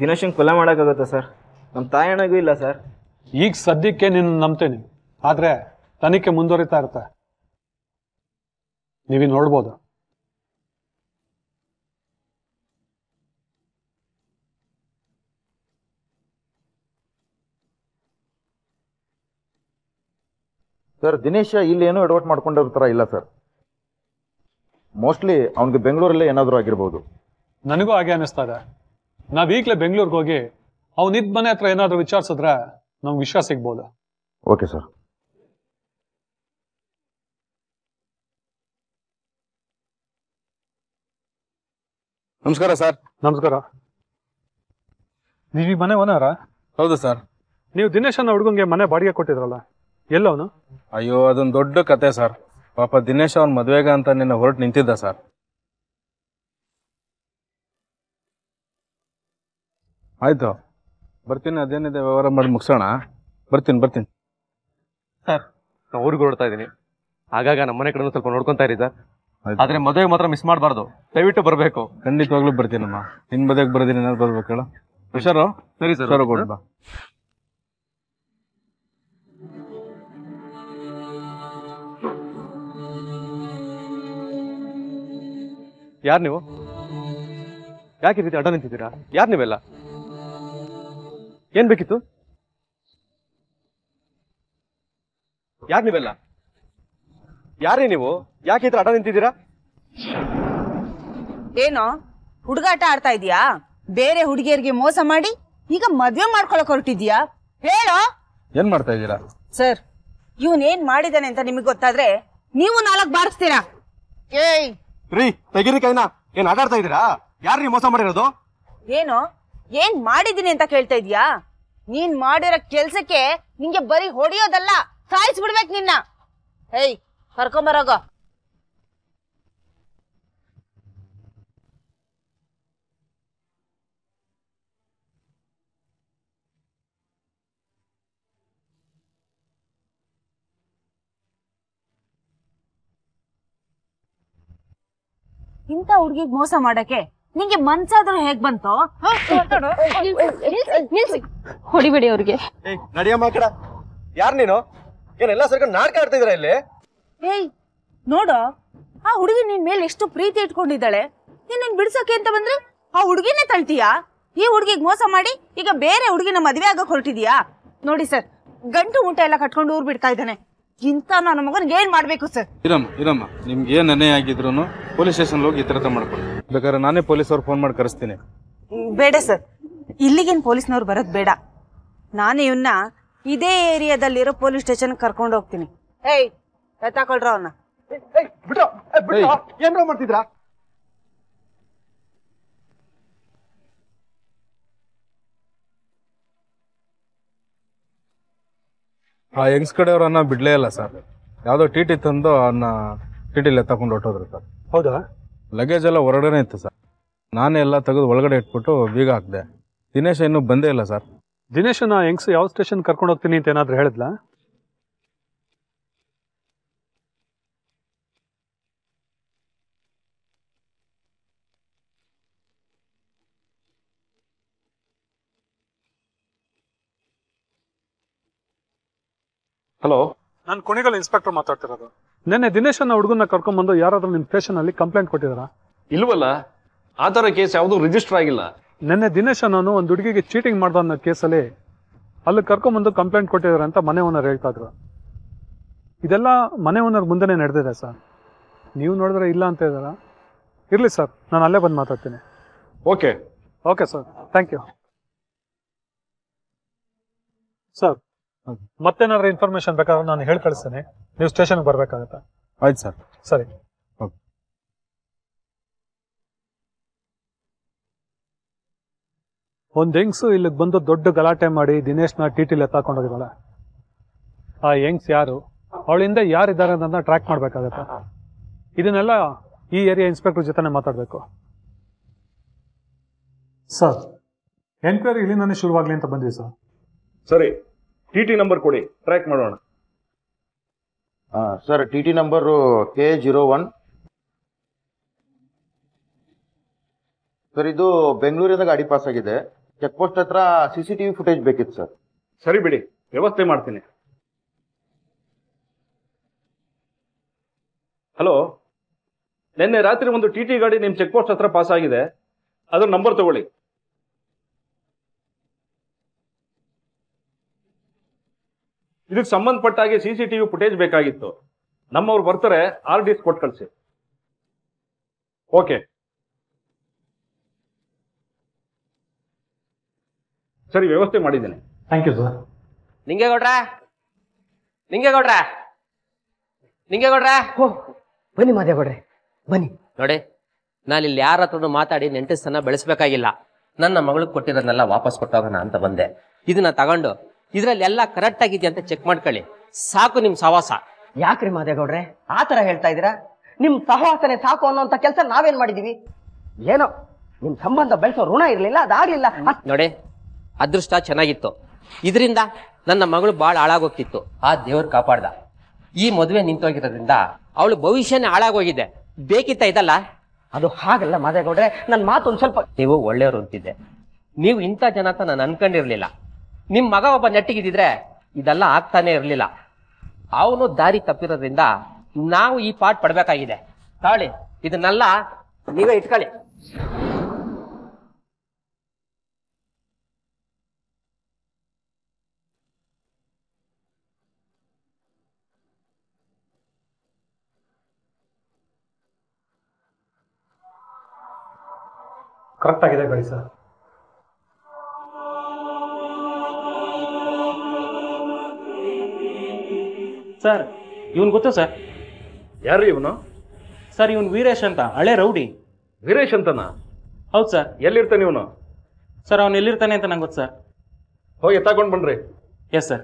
ದಿನೇಶನ್ ಕೊಲೆ ಮಾಡೋಕ್ಕಾಗತ್ತಾ ಸರ್ ನಮ್ಮ ತಾಯಣಗೂ ಇಲ್ಲ ಸರ್ ಈಗ ಸದ್ಯಕ್ಕೆ ನಿನ್ನ ನಂಬ್ತೇನೆ ಆದ್ರೆ ತನಿಖೆ ಮುಂದುವರಿತಾ ಇರುತ್ತೆ ನೀವಿನ್ ನೋಡ್ಬೋದು ಸರ್ ದಿನೇಶ ಇಲ್ಲಿ ಎಡವಟ್ ಮಾಡ್ಕೊಂಡಿರೋ ಥರ ಇಲ್ಲ ಸರ್ ಮೋಸ್ಟ್ಲಿ ಅವ್ನಿಗೆ ಬೆಂಗಳೂರಲ್ಲೇ ಏನಾದರೂ ಆಗಿರ್ಬೋದು ನನಗೂ ಹಾಗೆ ಅನ್ನಿಸ್ತಾ ಇದೆ ನಾವು ಈಗಲೇ ಬೆಂಗಳೂರಿಗೆ ಹೋಗಿ ಅವನಿದ್ದ ಮನೆ ಹತ್ರ ಏನಾದರೂ ವಿಚಾರಿಸಿದ್ರೆ ನಮ್ಗೆ ವಿಶ್ವಾಸ ಸಿಗ್ಬೋದು ಓಕೆ ಸರ್ ನಮಸ್ಕಾರ ಸರ್ ನಮಸ್ಕಾರ ನೀವು ಈ ಮನೆ ಓನರಾ ಹೌದು ಸರ್ ನೀವು ದಿನೇಶ್ ಅನ್ನೋ ಹುಡುಗಂಗೆ ಮನೆ ಬಾಡಿಗೆ ಕೊಟ್ಟಿದ್ರಲ್ಲ ಎಲ್ಲವನು ಅಯ್ಯೋ ಅದೊಂದು ದೊಡ್ಡ ಕತೆ ಸರ್ ಪಾಪ ದಿನೇಶ್ ಅವ್ನ ಮದುವೆಗೆ ಅಂತ ನಿನ್ನ ಹೊರಟು ನಿಂತಿದ್ದ ಸರ್ ಆಯ್ತು ಬರ್ತೀನಿ ಅದೇನಿದೆ ವ್ಯವಹಾರ ಮಾಡಿ ಮುಗಿಸೋಣ ಬರ್ತೀನಿ ಬರ್ತೀನಿ ಸರ್ ನಾವು ಊರಿಗೆ ಹೊರಡ್ತಾ ಇದ್ದೀನಿ ಆಗಾಗ ನಮ್ಮ ಮನೆ ಕಡೆ ಸ್ವಲ್ಪ ನೋಡ್ಕೊತಾ ಇರಿ ಸರ್ ಆದ್ರೆ ಮದುವೆ ಮಾತ್ರ ಮಿಸ್ ಮಾಡಬಾರ್ದು ದಯವಿಟ್ಟು ಬರಬೇಕು ಖಂಡಿತವಾಗ್ಲೂ ಬರ್ತೀನಮ್ಮ ನಿನ್ನ ಮದುವೆಗೆ ಬರ್ದಿನಿ ಏನಾದ್ರು ಬರ್ಬೇಕಲ್ಲ ಹುಷಾರು ಸರಿ ಸರ್ ಯಾರು ನೀವು ಯಾಕೆ ರೀತಿ ಅಡ್ಡ ನಿಂತಿದ್ದೀರಾ ಯಾರು ನೀವೆಲ್ಲ ಏನ್ ಬೇಕಿತ್ತು ಯಾರು ನೀವೆಲ್ಲ ಯಾರೇ ನೀವು ಯಾಕೆ ಈ ಥರ ನಿಂತಿದ್ದೀರಾ ಏನೋ ಹುಡುಗಾಟ ಆಡ್ತಾ ಇದೀಯಾ ಬೇರೆ ಹುಡುಗಿಯರಿಗೆ ಮೋಸ ಮಾಡಿ ಈಗ ಮದ್ವೆ ಮಾಡ್ಕೊಳಕ್ ಹೊರಟಿದ್ಯಾ ಹೇಳೋ ಏನ್ ಮಾಡ್ತಾ ಇದ್ದೀರಾ ಸರ್ ಇವನ್ ಏನ್ ಮಾಡಿದಾನೆ ಅಂತ ನಿಮಗೆ ಗೊತ್ತಾದ್ರೆ ನೀವು ನಾಲ್ಕು ಬಾರಿಸ್ತೀರಾ ಏಯ್ ರೀ ತೆಗಿರಿ ಕೈನಾ ಏನ್ ಆಟಾಡ್ತಾ ಇದೀರಾ ಯಾರ್ರೀ ಮೋಸ ಮಾಡಿರೋದು ಏನು ಏನ್ ಮಾಡಿದೀನಿ ಅಂತ ಕೇಳ್ತಾ ಇದೀಯಾ ನೀನ್ ಮಾಡಿರೋ ಕೆಲ್ಸಕ್ಕೆ ನಿಂಗೆ ಬರೀ ಹೊಡಿಯೋದಲ್ಲ ಸಾಯಿಸ್ಬಿಡ್ಬೇಕು ನಿನ್ನ ಹೇಯ್ ಕರ್ಕೊಂಬರೋಗ ಇಂತ ಹುಡ್ಗಿಗ್ ಮೋಸ ಮಾಡಕ್ಕೆ ನಿಂಗೆ ಮನ್ಸಾದ್ರೂ ಹೇಗ್ ಬಂತೋ ಹೊಡಿಬೇಡಿ ಅವ್ರಿಗೆ ಯಾರ್ ನೀನು ಏನೆಲ್ಲ ನಾಟಕ ಆಡ್ತಿದ್ರ ಇಲ್ಲಿ ಏಯ್ ನೋಡು ಆ ಹುಡುಗಿ ನಿನ್ ಮೇಲೆ ಎಷ್ಟು ಪ್ರೀತಿ ಇಟ್ಕೊಂಡಿದ್ದಾಳೆ ನಿನ್ನ ಬಿಡ್ಸೋಕೆ ಅಂತ ಬಂದ್ರೆ ಆ ಹುಡುಗಿನೇ ತಳ್ತೀಯಾ ಈ ಹುಡುಗಿಗೆ ಮೋಸ ಮಾಡಿ ಈಗ ಬೇರೆ ಹುಡುಗಿನ ಮದ್ವೆ ಆಗಕ್ ಹೊರಟಿದೀಯಾ ನೋಡಿ ಸರ್ ಗಂಟು ಊಟ ಎಲ್ಲ ಕಟ್ಕೊಂಡು ಊರ್ ಬಿಡ್ತಾ ಇದ್ದಾನೆ ಇಂತ ನನ್ನ ಮಗನಿಗೆ ಏನ್ ಮಾಡ್ಬೇಕು ಸರ್ ಇರಮ್ಮ ಇರಮ್ಮ ನಿಮ್ಗೆ ಏನ್ ಅನ್ಯಾಯ ಆಗಿದ್ರು ಪೊಲೀಸ್ ಸ್ಟೇಷನ್ ಹೋಗಿ ಈ ಮಾಡ್ಕೊಳ್ಳಿ ಬೇಕಾದ್ರೆ ನಾನೇ ಪೊಲೀಸ್ ಅವ್ರು ಫೋನ್ ಮಾಡಿ ಕರೆಸ್ತೀನಿ ಬೇಡ ಸರ್ ಇಲ್ಲಿಗೇನ್ ಪೊಲೀಸ್ನವ್ರು ಬರೋದ್ ಬೇಡ ನಾನು ಇವನ್ನ ಇದೇ ಏರಿಯಾದಲ್ಲಿರೋ ಪೊಲೀಸ್ ಸ್ಟೇಷನ್ ಕರ್ಕೊಂಡು ಹೋಗ್ತೀನಿ ಏಯ್ ಎತ್ತಾಕೊಳ್ರ ಅವನ್ನ ಏನ್ ಮಾಡ್ತಿದ್ರಾ ಆ ಯಂಗ್ಸ್ ಕಡೆಯವ್ರನ್ನ ಬಿಡಲೇ ಇಲ್ಲ ಸರ್ ಯಾವುದೋ ಟಿ ಟಿ ತಂದು ಅನ್ನ ಟಿ ಟಿಲೇ ತಕೊಂಡು ಹೊಟ್ಟೋದ್ರು ಸರ್ ಹೌದಾ ಲಗೇಜ್ ಎಲ್ಲ ಹೊರಗಡೆ ಇತ್ತು ಸರ್ ನಾನೇ ಎಲ್ಲ ತೆಗೆದು ಒಳಗಡೆ ಇಟ್ಬಿಟ್ಟು ಬೀಗ ಹಾಕಿದೆ ದಿನೇಶ್ ಇನ್ನೂ ಬಂದೇ ಇಲ್ಲ ಸರ್ ದಿನೇಶನ ಹೆಂಗ್ಸ್ ಯಾವ ಸ್ಟೇಷನ್ ಕರ್ಕೊಂಡು ಹೋಗ್ತೀನಿ ಅಂತ ಏನಾದ್ರು ಹೇಳಿದ್ಲಾ ಹಲೋ ನಾನು ಕುಣಿಗಲ್ ಇನ್ಸ್ಪೆಕ್ಟರ್ ಮಾತಾಡ್ತಿರೋದು ನಿನ್ನೆ ದಿನೇಶ್ ಹುಡುಗನ್ನ ಹುಡುಗನ ಕರ್ಕೊಂಡ್ಬಂದು ಯಾರಾದ್ರೂ ನಿಮ್ಮ ಅಲ್ಲಿ ಕಂಪ್ಲೇಂಟ್ ಕೊಟ್ಟಿದ್ದೀರಾ ಇಲ್ವಲ್ಲ ಆ ಥರ ಕೇಸ್ ಯಾವುದೂ ರಿಜಿಸ್ಟರ್ ಆಗಿಲ್ಲ ನಿನ್ನೆ ದಿನೇಶ್ ಅನ್ನೋನು ಒಂದು ಹುಡುಗಿಗೆ ಚೀಟಿಂಗ್ ಮಾಡ್ದ ಅನ್ನೋ ಕೇಸಲ್ಲಿ ಅಲ್ಲಿ ಕರ್ಕೊಂಬಂದು ಕಂಪ್ಲೇಂಟ್ ಕೊಟ್ಟಿದ್ದಾರೆ ಅಂತ ಮನೆ ಓನರ್ ಹೇಳ್ತಾ ಇದ್ರು ಇದೆಲ್ಲ ಮನೆ ಓನರ್ ಮುಂದೆನೇ ನಡೆದಿದೆ ಸರ್ ನೀವು ನೋಡಿದ್ರೆ ಇಲ್ಲ ಅಂತ ಇದಾರ ಇರಲಿ ಸರ್ ನಾನು ಅಲ್ಲೇ ಬಂದು ಮಾತಾಡ್ತೀನಿ okay okay sir thank you sir ಮತ್ತೇನಾದ್ರೂ ಇನ್ಫಾರ್ಮೇಶನ್ ಬೇಕಾದ್ರೆ ನಾನು ಹೇಳಿ ಕಳಿಸ್ತೇನೆ ನೀವು ಸ್ಟೇಷನ್ಗೆ ಬರಬೇಕಾಗತ್ತೆ ಆಯ್ತು ಸರ್ ಸರಿ ಒಂದು ಹೆಂಗ್ಸು ಇಲ್ಲಿಗೆ ಬಂದು ದೊಡ್ಡ ಗಲಾಟೆ ಮಾಡಿ ದಿನೇಶ್ನ ಟಿ ಟಿಲಿ ಎತ್ತಾಕೊಂಡೋಗಿದ್ದಾಳೆ ಆ ಹೆಂಗ್ಸ್ ಯಾರು ಅವಳಿಂದ ಯಾರಿದ್ದಾರೆ ಅಂತ ಟ್ರ್ಯಾಕ್ ಮಾಡಬೇಕಾಗತ್ತೆ ಇದನ್ನೆಲ್ಲ ಈ ಏರಿಯಾ ಇನ್ಸ್ಪೆಕ್ಟರ್ ಜೊತೆನೇ ಮಾತಾಡಬೇಕು ಸರ್ ಎನ್ಕ್ವೈರಿ ಇಲ್ಲಿಂದನೇ ಶುರುವಾಗಲಿ ಅಂತ ಬಂದ್ವಿ ಸರ್ ಸರಿ ಟಿ ಟಿ ನಂಬರ್ ಕೊಡಿ ಟ್ರ್ಯಾಕ್ ಮಾಡೋಣ sir T T number K zero one sir ಇದು ಬೆಂಗಳೂರಿಂದ ಗಾಡಿ ಪಾಸ್ ಆಗಿದೆ ಚೆಕ್ ಪೋಸ್ಟ್ ಹತ್ರ C C T V footage ಬೇಕಿತ್ತು ಸರ್ ಸರಿ ಬಿಡಿ ವ್ಯವಸ್ಥೆ ಮಾಡ್ತೀನಿ ಹಲೋ ನಿನ್ನೆ ರಾತ್ರಿ ಒಂದು ಟಿ ಟಿ ಗಾಡಿ ನಿಮ್ಮ ಚೆಕ್ ಪೋಸ್ಟ್ ಹತ್ರ ಪಾಸ್ ಆಗಿದೆ ಅದ್ರ ನಂಬರ್ ತಗೊಳ್ಳಿ ಇದಕ್ಕೆ ಸಂಬಂಧಪಟ್ಟ ಹಾಗೆ ಸಿ ಸಿ ಟಿವಿ ಫುಟೇಜ್ ಬೇಕಾಗಿತ್ತು ನಮ್ಮವ್ರು ಬರ್ತಾರೆ ಆರ್ ಡಿ ಕೊಟ್ಟು ಕಳಿಸಿ ಓಕೆ ಸರಿ ವ್ಯವಸ್ಥೆ ಮಾಡಿದ್ದೇನೆ ಥ್ಯಾಂಕ್ ಯು ಸರ್ ನಿಂಗೇಗೌಡ್ರ ನಿಂಗೆ ನಿಂಗೇಗೌಡ್ರ ಓ ಬನ್ನಿ ಕೊಡ್ರಿ ಬನ್ನಿ ನೋಡಿ ನಾನು ಇಲ್ಲಿ ಯಾರ ಹತ್ರ ಮಾತಾಡಿ ನೆಂಟಸ್ತನ ಬೆಳೆಸ್ಬೇಕಾಗಿಲ್ಲ ನನ್ನ ಮಗಳಿಗೆ ಕೊಟ್ಟಿರೋದನ್ನೆಲ್ಲ ವಾಪಸ್ ಕೊಟ್ಟೋಗೋಣ ಅಂತ ಬಂದೆ ಇದನ್ನ ತಗೊಂಡು ಇದರಲ್ಲಿ ಎಲ್ಲ ಕರೆಕ್ಟ್ ಆಗಿದೆ ಅಂತ ಚೆಕ್ ಮಾಡ್ಕೊಳ್ಳಿ ಸಾಕು ನಿಮ್ ಸಹವಾಸ ಯಾಕ್ರಿ ಮಾದೇಗೌಡ್ರೆ ಆ ಥರ ಹೇಳ್ತಾ ಇದೀರಾ ನಿಮ್ ಸಹವಾಸನೆ ಸಾಕು ಅನ್ನೋಂತ ಕೆಲಸ ನಾವೇನ್ ಮಾಡಿದೀವಿ ಏನೋ ನಿಮ್ ಸಂಬಂಧ ಬೆಳೆಸೋ ಋಣ ಇರಲಿಲ್ಲ ಅದಾಗ್ಲಿಲ್ಲ ನೋಡಿ ಅದೃಷ್ಟ ಚೆನ್ನಾಗಿತ್ತು ಇದರಿಂದ ನನ್ನ ಮಗಳು ಬಾಳ ಹಾಳಾಗೋಗ್ತಿತ್ತು ಆ ದೇವ್ರು ಕಾಪಾಡ್ದ ಈ ಮದುವೆ ನಿಂತೋಗಿರೋದ್ರಿಂದ ಅವಳು ಭವಿಷ್ಯನೇ ಹಾಳಾಗೋಗಿದೆ ಬೇಕಿತ್ತ ಇದಲ್ಲ ಅದು ಹಾಗಲ್ಲ ಮಾದೇಗೌಡ್ರೆ ನನ್ನ ಮಾತು ಒಂದ್ ಸ್ವಲ್ಪ ನೀವು ಒಳ್ಳೆಯವರು ಅಂತಿದ್ದೆ ನೀವು ಇಂಥ ಜನ ನಾನು ಅನ್ಕೊಂಡಿರ್ಲಿಲ್ಲ ನಿಮ್ ಮಗ ಒಬ್ಬ ನೆಟ್ಟಿಗಿದ್ರೆ ಇದೆಲ್ಲ ಆಗ್ತಾನೆ ಇರಲಿಲ್ಲ ಅವನು ದಾರಿ ತಪ್ಪಿರೋದ್ರಿಂದ ನಾವು ಈ ಪಾಠ ಪಡ್ಬೇಕಾಗಿದೆ ತಾಳಿ ಇದನ್ನೆಲ್ಲ ನೀವೇ ಇಟ್ಕೊಳ್ಳಿ ಕರೆಕ್ಟ್ ಆಗಿದೆ ಸರ್ ಸರ್ ಇವನ್ ಗೊತ್ತ ಸರ್ ಯಾರು ಇವನು ಸರ್ ಇವನು ವೀರೇಶ್ ಅಂತ ಹಳೆ ರೌಡಿ ವೀರೇಶ್ ಅಂತನಾ ಹೌದು ಸರ್ ಎಲ್ಲಿರ್ತಾನೆ ಇವನು ಸರ್ ಅವನು ಎಲ್ಲಿರ್ತಾನೆ ಅಂತ ನಂಗೆ ಗೊತ್ತು ಸರ್ ಹೋಗಿ ತಗೊಂಡು ಬನ್ರಿ ಎಸ್ ಸರ್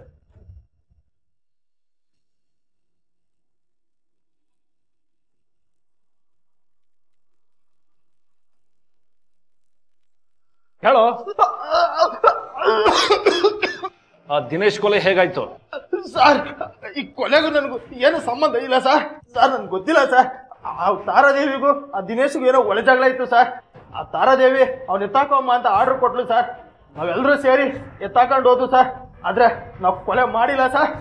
ಆ ದಿನೇಶ್ ಕೊಲೆ ಹೇಗಾಯ್ತು ಸರ್ ಈ ಕೊಲೆಗೂ ನನಗೂ ಏನು ಸಂಬಂಧ ಇಲ್ಲ ಸರ್ ಸರ್ ನನ್ಗೆ ಗೊತ್ತಿಲ್ಲ ಸರ್ ಆ ತಾರಾದೇವಿಗೂ ಆ ದಿನೇಶ್ಗೂ ಏನೋ ಒಳೆ ಜಗಳ ಇತ್ತು ಸರ್ ಆ ತಾರಾದೇವಿ ಅವ್ನ ಎತ್ತಾಕೋಮ್ಮ ಅಂತ ಆರ್ಡರ್ ಕೊಟ್ಲು ಸರ್ ನಾವೆಲ್ಲರೂ ಸೇರಿ ಎತ್ತಾಕೊಂಡು ಹೋದ್ರು ಸರ್ ಆದ್ರೆ ನಾವು ಕೊಲೆ ಮಾಡಿಲ್ಲ ಸರ್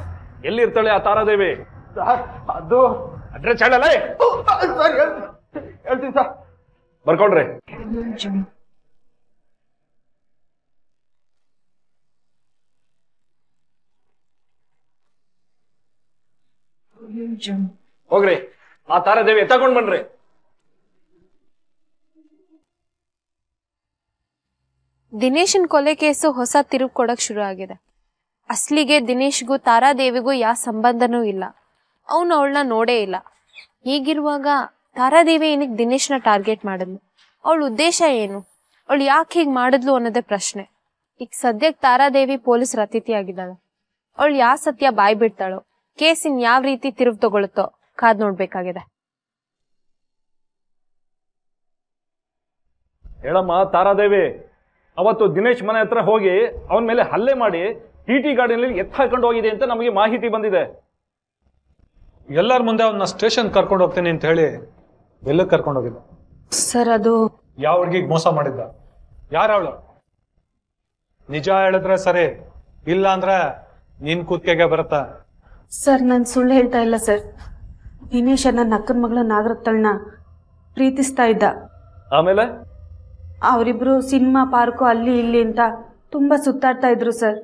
ಎಲ್ಲಿರ್ತಾಳೆ ಆ ತಾರಾದೇವಿ ಸರ್ ಅದು ಅಡ್ರೆಸ್ ಹೇಳಲ್ಲ ಸರ್ ಹೇಳ್ತೀನಿ ಸರ್ ಬರ್ಕೊಂಡ್ರಿ ಹೋಗ್ರಿ ಆ ಎತ್ತಕೊಂಡ್ ಬನ್ರಿ ದಿನೇಶನ್ ಕೊಲೆ ಕೇಸು ಹೊಸ ತಿರುವು ಕೊಡಕ್ ಶುರು ಆಗಿದೆ ಅಸ್ಲಿಗೆ ದಿನೇಶ್ಗೂ ತಾರಾದೇವಿಗೂ ಯಾವ ಸಂಬಂಧನೂ ಇಲ್ಲ ಅವನು ಅವಳನ್ನ ನೋಡೇ ಇಲ್ಲ ಹೀಗಿರುವಾಗ ತಾರಾದೇವಿ ದಿನೇಶ್ ದಿನೇಶ್ನ ಟಾರ್ಗೆಟ್ ಮಾಡಿದ್ಲು ಅವಳ ಉದ್ದೇಶ ಏನು ಅವಳು ಯಾಕೆ ಹೀಗೆ ಮಾಡಿದ್ಲು ಅನ್ನೋದೇ ಪ್ರಶ್ನೆ ಈಗ ಸದ್ಯಕ್ಕೆ ತಾರಾದೇವಿ ಪೊಲೀಸರ ಅತಿಥಿ ಆಗಿದ್ದಾಳೆ ಅವಳು ಯಾವ ಸತ್ಯ ಬಾಯ್ ಬಿಡ್ತಾಳೋ ಕೇಸಿನ ಯಾವ ರೀತಿ ತಿರುವು ತಗೊಳುತ್ತೋ ಕಾದ್ ನೋಡ್ಬೇಕಾಗಿದೆ ಹೇಳಮ್ಮ ತಾರಾದೇವಿ ಅವತ್ತು ದಿನೇಶ್ ಮನೆ ಹತ್ರ ಹೋಗಿ ಅವನ ಮೇಲೆ ಹಲ್ಲೆ ಮಾಡಿ ಟಿ ಟಿ ಗಾಡಿನಲ್ಲಿ ಎತ್ತ ಹಾಕೊಂಡು ಹೋಗಿದೆ ಅಂತ ನಮಗೆ ಮಾಹಿತಿ ಬಂದಿದೆ ಎಲ್ಲರ ಮುಂದೆ ಅವನ್ನ ಸ್ಟೇಷನ್ ಕರ್ಕೊಂಡು ಹೋಗ್ತೇನೆ ಅಂತ ಹೇಳಿ ಎಲ್ಲ ಕರ್ಕೊಂಡು ಹೋಗಿದ್ದ ಸರ್ ಅದು ಯಾವ ಹುಡುಗಿಗೆ ಮೋಸ ಮಾಡಿದ್ದ ಯಾರವಳು ನಿಜ ಹೇಳಿದ್ರೆ ಸರಿ ಇಲ್ಲ ಅಂದ್ರೆ ನಿನ್ ಕೂತ್ಕೆಗೆ ಬರುತ್ತಾ ಸರ್ ನಾನು ಸುಳ್ಳು ಹೇಳ್ತಾ ಇಲ್ಲ ಸರ್ ದಿನೇಶ್ ನನ್ನ ನಕ್ಕನ ಮಗಳ ನಾಗರತ್ನ ಪ್ರೀತಿಸ್ತಾ ಇದ್ದ ಆಮೇಲೆ ಅವರಿಬ್ರು ಸಿನಿಮಾ ಪಾರ್ಕು ಅಲ್ಲಿ ಇಲ್ಲಿ ಅಂತ ತುಂಬಾ ಸುತ್ತಾಡ್ತಾ ಇದ್ರು ಸರ್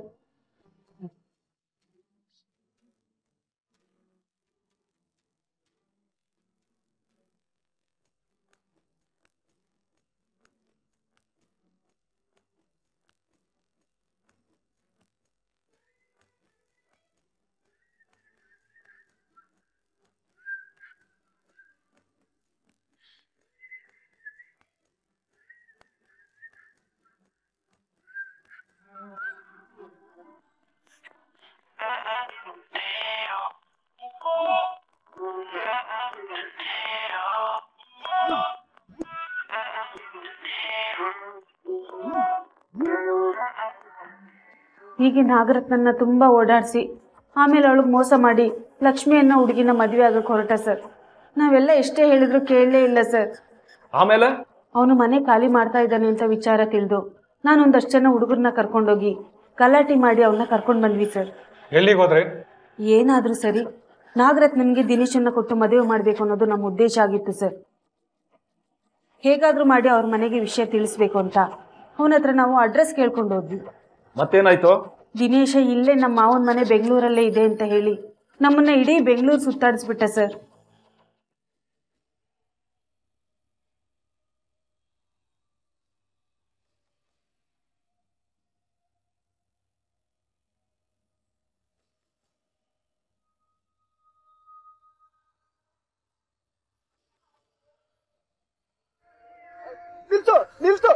ಹೀಗೆ ನಾಗರತ್ನನ್ನ ತುಂಬ ಓಡಾಡಿಸಿ ಆಮೇಲೆ ಅವಳಿಗೆ ಮೋಸ ಮಾಡಿ ಲಕ್ಷ್ಮಿಯನ್ನ ಹುಡುಗಿನ ಮದುವೆ ಆಗಕ್ಕೆ ಹೊರಟ ಸರ್ ನಾವೆಲ್ಲ ಎಷ್ಟೇ ಹೇಳಿದ್ರು ಕೇಳಲೇ ಇಲ್ಲ ಸರ್ ಆಮೇಲೆ ಅವನು ಮನೆ ಖಾಲಿ ಮಾಡ್ತಾ ಇದ್ದಾನೆ ಅಂತ ವಿಚಾರ ತಿಳಿದು ಒಂದಷ್ಟು ಜನ ಹುಡುಗರನ್ನ ಕರ್ಕೊಂಡೋಗಿ ಗಲಾಟೆ ಮಾಡಿ ಅವನ್ನ ಕರ್ಕೊಂಡು ಬಂದ್ವಿ ಸರ್ ಎಲ್ಲಿಗೆ ಹೋದ್ರೆ ಏನಾದರೂ ಸರಿ ನಾಗರತ್ನನ್ಗೆ ದಿನೇಶನ್ನ ಕೊಟ್ಟು ಮದುವೆ ಮಾಡಬೇಕು ಅನ್ನೋದು ನಮ್ಮ ಉದ್ದೇಶ ಆಗಿತ್ತು ಸರ್ ಹೇಗಾದ್ರೂ ಮಾಡಿ ಅವ್ರ ಮನೆಗೆ ವಿಷಯ ತಿಳಿಸ್ಬೇಕು ಅಂತ ಅವನ ಹತ್ರ ನಾವು ಅಡ್ರೆಸ್ ಕೇಳ್ಕೊಂಡು ಹೋದ್ವಿ ಮತ್ತೇನಾಯ್ತು ದಿನೇಶ ಇಲ್ಲೇ ನಮ್ಮ ಮಾವನ ಮನೆ ಬೆಂಗಳೂರಲ್ಲೇ ಇದೆ ಅಂತ ಹೇಳಿ ನಮ್ಮನ್ನ ಇಡೀ ಬೆಂಗಳೂರು ಸುತ್ತಾಡಿಸ್ಬಿಟ್ಟ ಸರ್ ನಿಲ್ಸು ನಿಲ್ಸು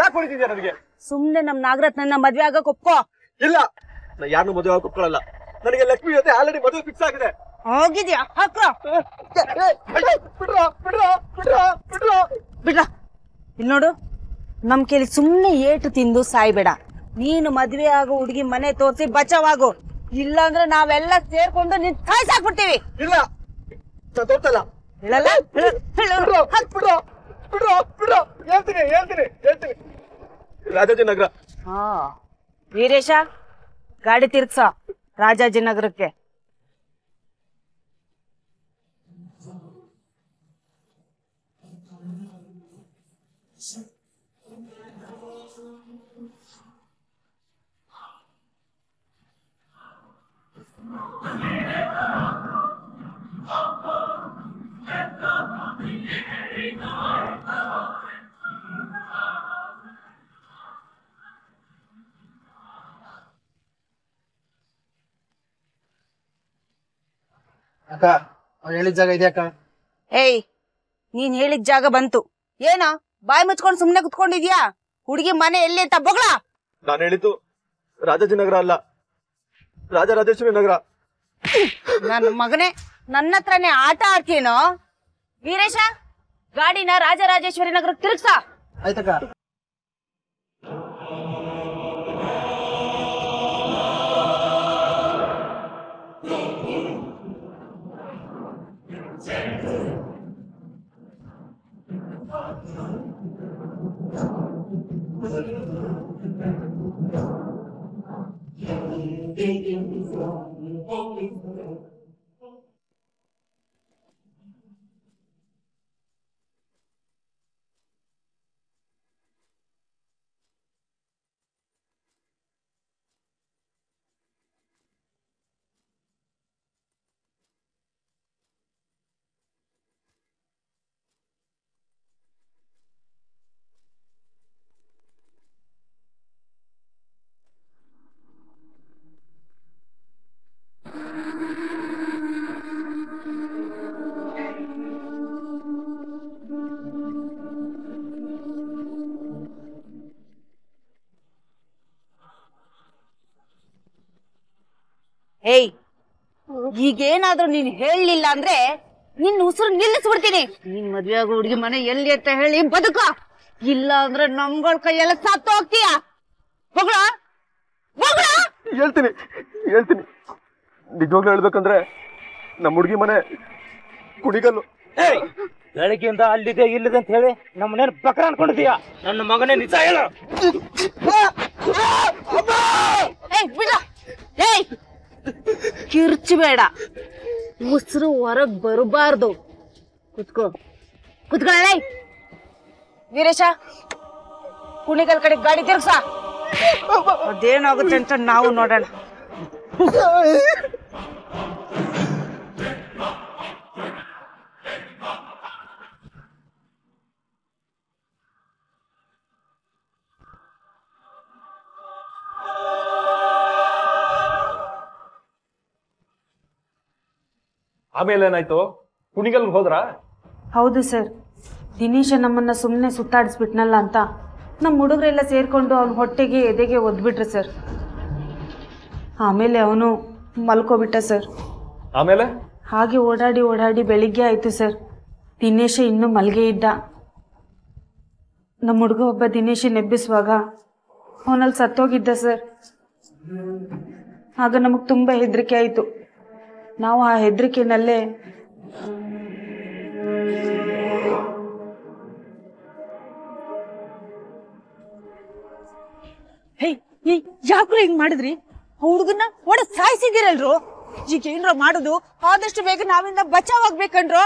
ಯಾಕೆ ಹೊಡಿತಿದ್ಯಾ ನನಗೆ ಸುಮ್ನೆ ನಮ್ ನಾಗರತ್ನ ನನ್ನ ಮದ್ವೆ ಆಗಕ್ ಒಪ್ಕೋ ಇಲ್ಲ ನಾ ಮದ್ವೆ ಆಗ ಆಗಿ ಒಪ್ಕೊಳ್ಳಲ್ಲ ನನಗೆ ಲಕ್ಷ್ಮಿ ಜೊತೆ ಆಲ್ರೆಡಿ ಮದುವೆ ಫಿಕ್ಸ್ ಆಗಿದೆ ಹೋಗಿದ್ಯಾ ಹಾಕ್ರ ಇಲ್ಲಿ ನೋಡು ನಮ್ ಕೇಳಿ ಸುಮ್ನೆ ಏಟು ತಿಂದು ಸಾಯ್ಬೇಡ ನೀನು ಮದ್ವೆ ಆಗೋ ಹುಡುಗಿ ಮನೆ ತೋರಿಸಿ ಬಚಾವಾಗು ಇಲ್ಲಾಂದ್ರೆ ನಾವೆಲ್ಲ ಸೇರ್ಕೊಂಡು ನಿನ್ ಕಾಯ್ಸಾಕ್ಬಿಡ್ತೀವಿ ಇಲ್ಲ ತೋರ್ತಲ್ಲ ಹೇಳಲ್ಲ ಬಿಡ್ರೋ ಬಿಡ್ರೋ ಬಿಡ್ರೋ ಹೇಳ್ತೀನಿ ಹೇಳ್ತೀನಿ ಹೇಳ್ತೀನಿ ರಾಜಾಜಿನಗರ ಹಾ ವೀರೇಶ ಗಾಡಿ ತಿರ್ಗ್ಸ ರಾಜಾಜಿನಗರಕ್ಕೆ Oh, ಅಕ್ಕ ಅವ್ರು ಹೇಳಿದ ಜಾಗ ಅಕ್ಕ ಏಯ್ ನೀನ್ ಹೇಳಿದ ಜಾಗ ಬಂತು ಏನ ಬಾಯಿ ಮುಚ್ಕೊಂಡು ಸುಮ್ನೆ ಕುತ್ಕೊಂಡಿದ್ಯಾ ಹುಡುಗಿ ಮನೆ ಎಲ್ಲಿ ಅಂತ ಬೊಗಳ ನಾನು ಹೇಳಿದ್ದು ರಾಜಾಜಿನಗರ ಅಲ್ಲ ರಾಜರಾಜೇಶ್ವರಿ ನಗರ ನನ್ನ ಮಗನೇ ನನ್ನ ಹತ್ರನೇ ಆಟ ಆಡ್ತೀನೋ ವೀರೇಶ ಗಾಡಿನ ರಾಜರಾಜೇಶ್ವರಿ ನಗರ ತಿರುಗ್ಸ ಆಯ್ತಕ್ಕ ಏನಾದ್ರೂ ನೀನ್ ಹೇಳಲಿಲ್ಲ ಅಂದ್ರೆ ನಿನ್ ಉಸಿರು ನಿಲ್ಲಿಸ್ಬಿಡ್ತೀನಿ ನೀನ್ ಮದ್ವೆ ಆಗೋ ಹುಡುಗಿ ಮನೆ ಎಲ್ಲಿ ಅಂತ ಹೇಳಿ ಬದುಕ ಇಲ್ಲ ಅಂದ್ರೆ ನಮ್ಗಳ ಕೈಯೆಲ್ಲ ಸತ್ತು ಹೋಗ್ತೀಯ ಹೇಳ್ತೀನಿ ಹೇಳ್ತೀನಿ ನಿಜವಾಗ್ಲೂ ಹೇಳ್ಬೇಕಂದ್ರೆ ನಮ್ಮ ಹುಡುಗಿ ಮನೆ ಕುಣಿಗಲ್ಲು ಬೆಳಗ್ಗೆಯಿಂದ ಅಲ್ಲಿದೆ ಇಲ್ಲಿದೆ ಅಂತ ಹೇಳಿ ನಮ್ಮ ಮನೇಲಿ ಬಕ್ರ ಅನ್ಕೊಂಡಿದೀಯ ನನ್ನ ಮಗನೇ ನಿಜ ಹೇಳ ಏಯ್ ಬೇಡ ಉಸಿರು ಹೊರಗ್ ಬರಬಾರ್ದು ಕುತ್ಕೋ ಕುತ್ಕೊಳ್ಳ ವೀರೇಶ ಕುಣಿಗಲ್ ಕಡೆ ಗಾಡಿ ತಿರ್ಗ್ಸ ಅದೇನಾಗುತ್ತೆ ಅಂತ ನಾವು ನೋಡೋಣ ಆಮೇಲೆ ಏನಾಯ್ತು ಕುಣಿಗಲ್ ಹೋದ್ರ ಹೌದು ಸರ್ ದಿನೇಶ ನಮ್ಮನ್ನ ಸುಮ್ಮನೆ ಸುತ್ತಾಡಿಸ್ಬಿಟ್ನಲ್ಲ ಅಂತ ನಮ್ಮ ಹುಡುಗರೆಲ್ಲ ಸೇರ್ಕೊಂಡು ಅವ್ನ ಹೊಟ್ಟೆಗೆ ಎದೆಗೆ ಒದ್ಬಿಟ್ರು ಸರ್ ಆಮೇಲೆ ಅವನು ಮಲ್ಕೋಬಿಟ್ಟ ಸರ್ ಆಮೇಲೆ ಹಾಗೆ ಓಡಾಡಿ ಓಡಾಡಿ ಬೆಳಿಗ್ಗೆ ಆಯ್ತು ಸರ್ ದಿನೇಶ ಇನ್ನೂ ಮಲ್ಗೆ ಇದ್ದ ನಮ್ಮ ಹುಡುಗ ಒಬ್ಬ ದಿನೇಶ ನೆಬ್ಬಿಸುವಾಗ ಅವನಲ್ಲಿ ಸತ್ತೋಗಿದ್ದ ಸರ್ ಆಗ ನಮಗೆ ತುಂಬಾ ಹೆದರಿಕೆ ಆಯಿತು ನಾವು ಆ ಹೆದರಿಕೆನಲ್ಲೇ ಹೇ ಯಾಕ್ರು ಹಿಂಗ್ ಮಾಡಿದ್ರಿ ಹುಡುಗನ್ನ ಒಡ ಸಾಯಿಸಿದಿರಲ್ರು ಈಗ ಏನ್ರ ಮಾಡುದು ಆದಷ್ಟು ಬೇಗ ನಾವಿಂದ ಬಚಾವ್ ಆಗ್ಬೇಕನ್ರು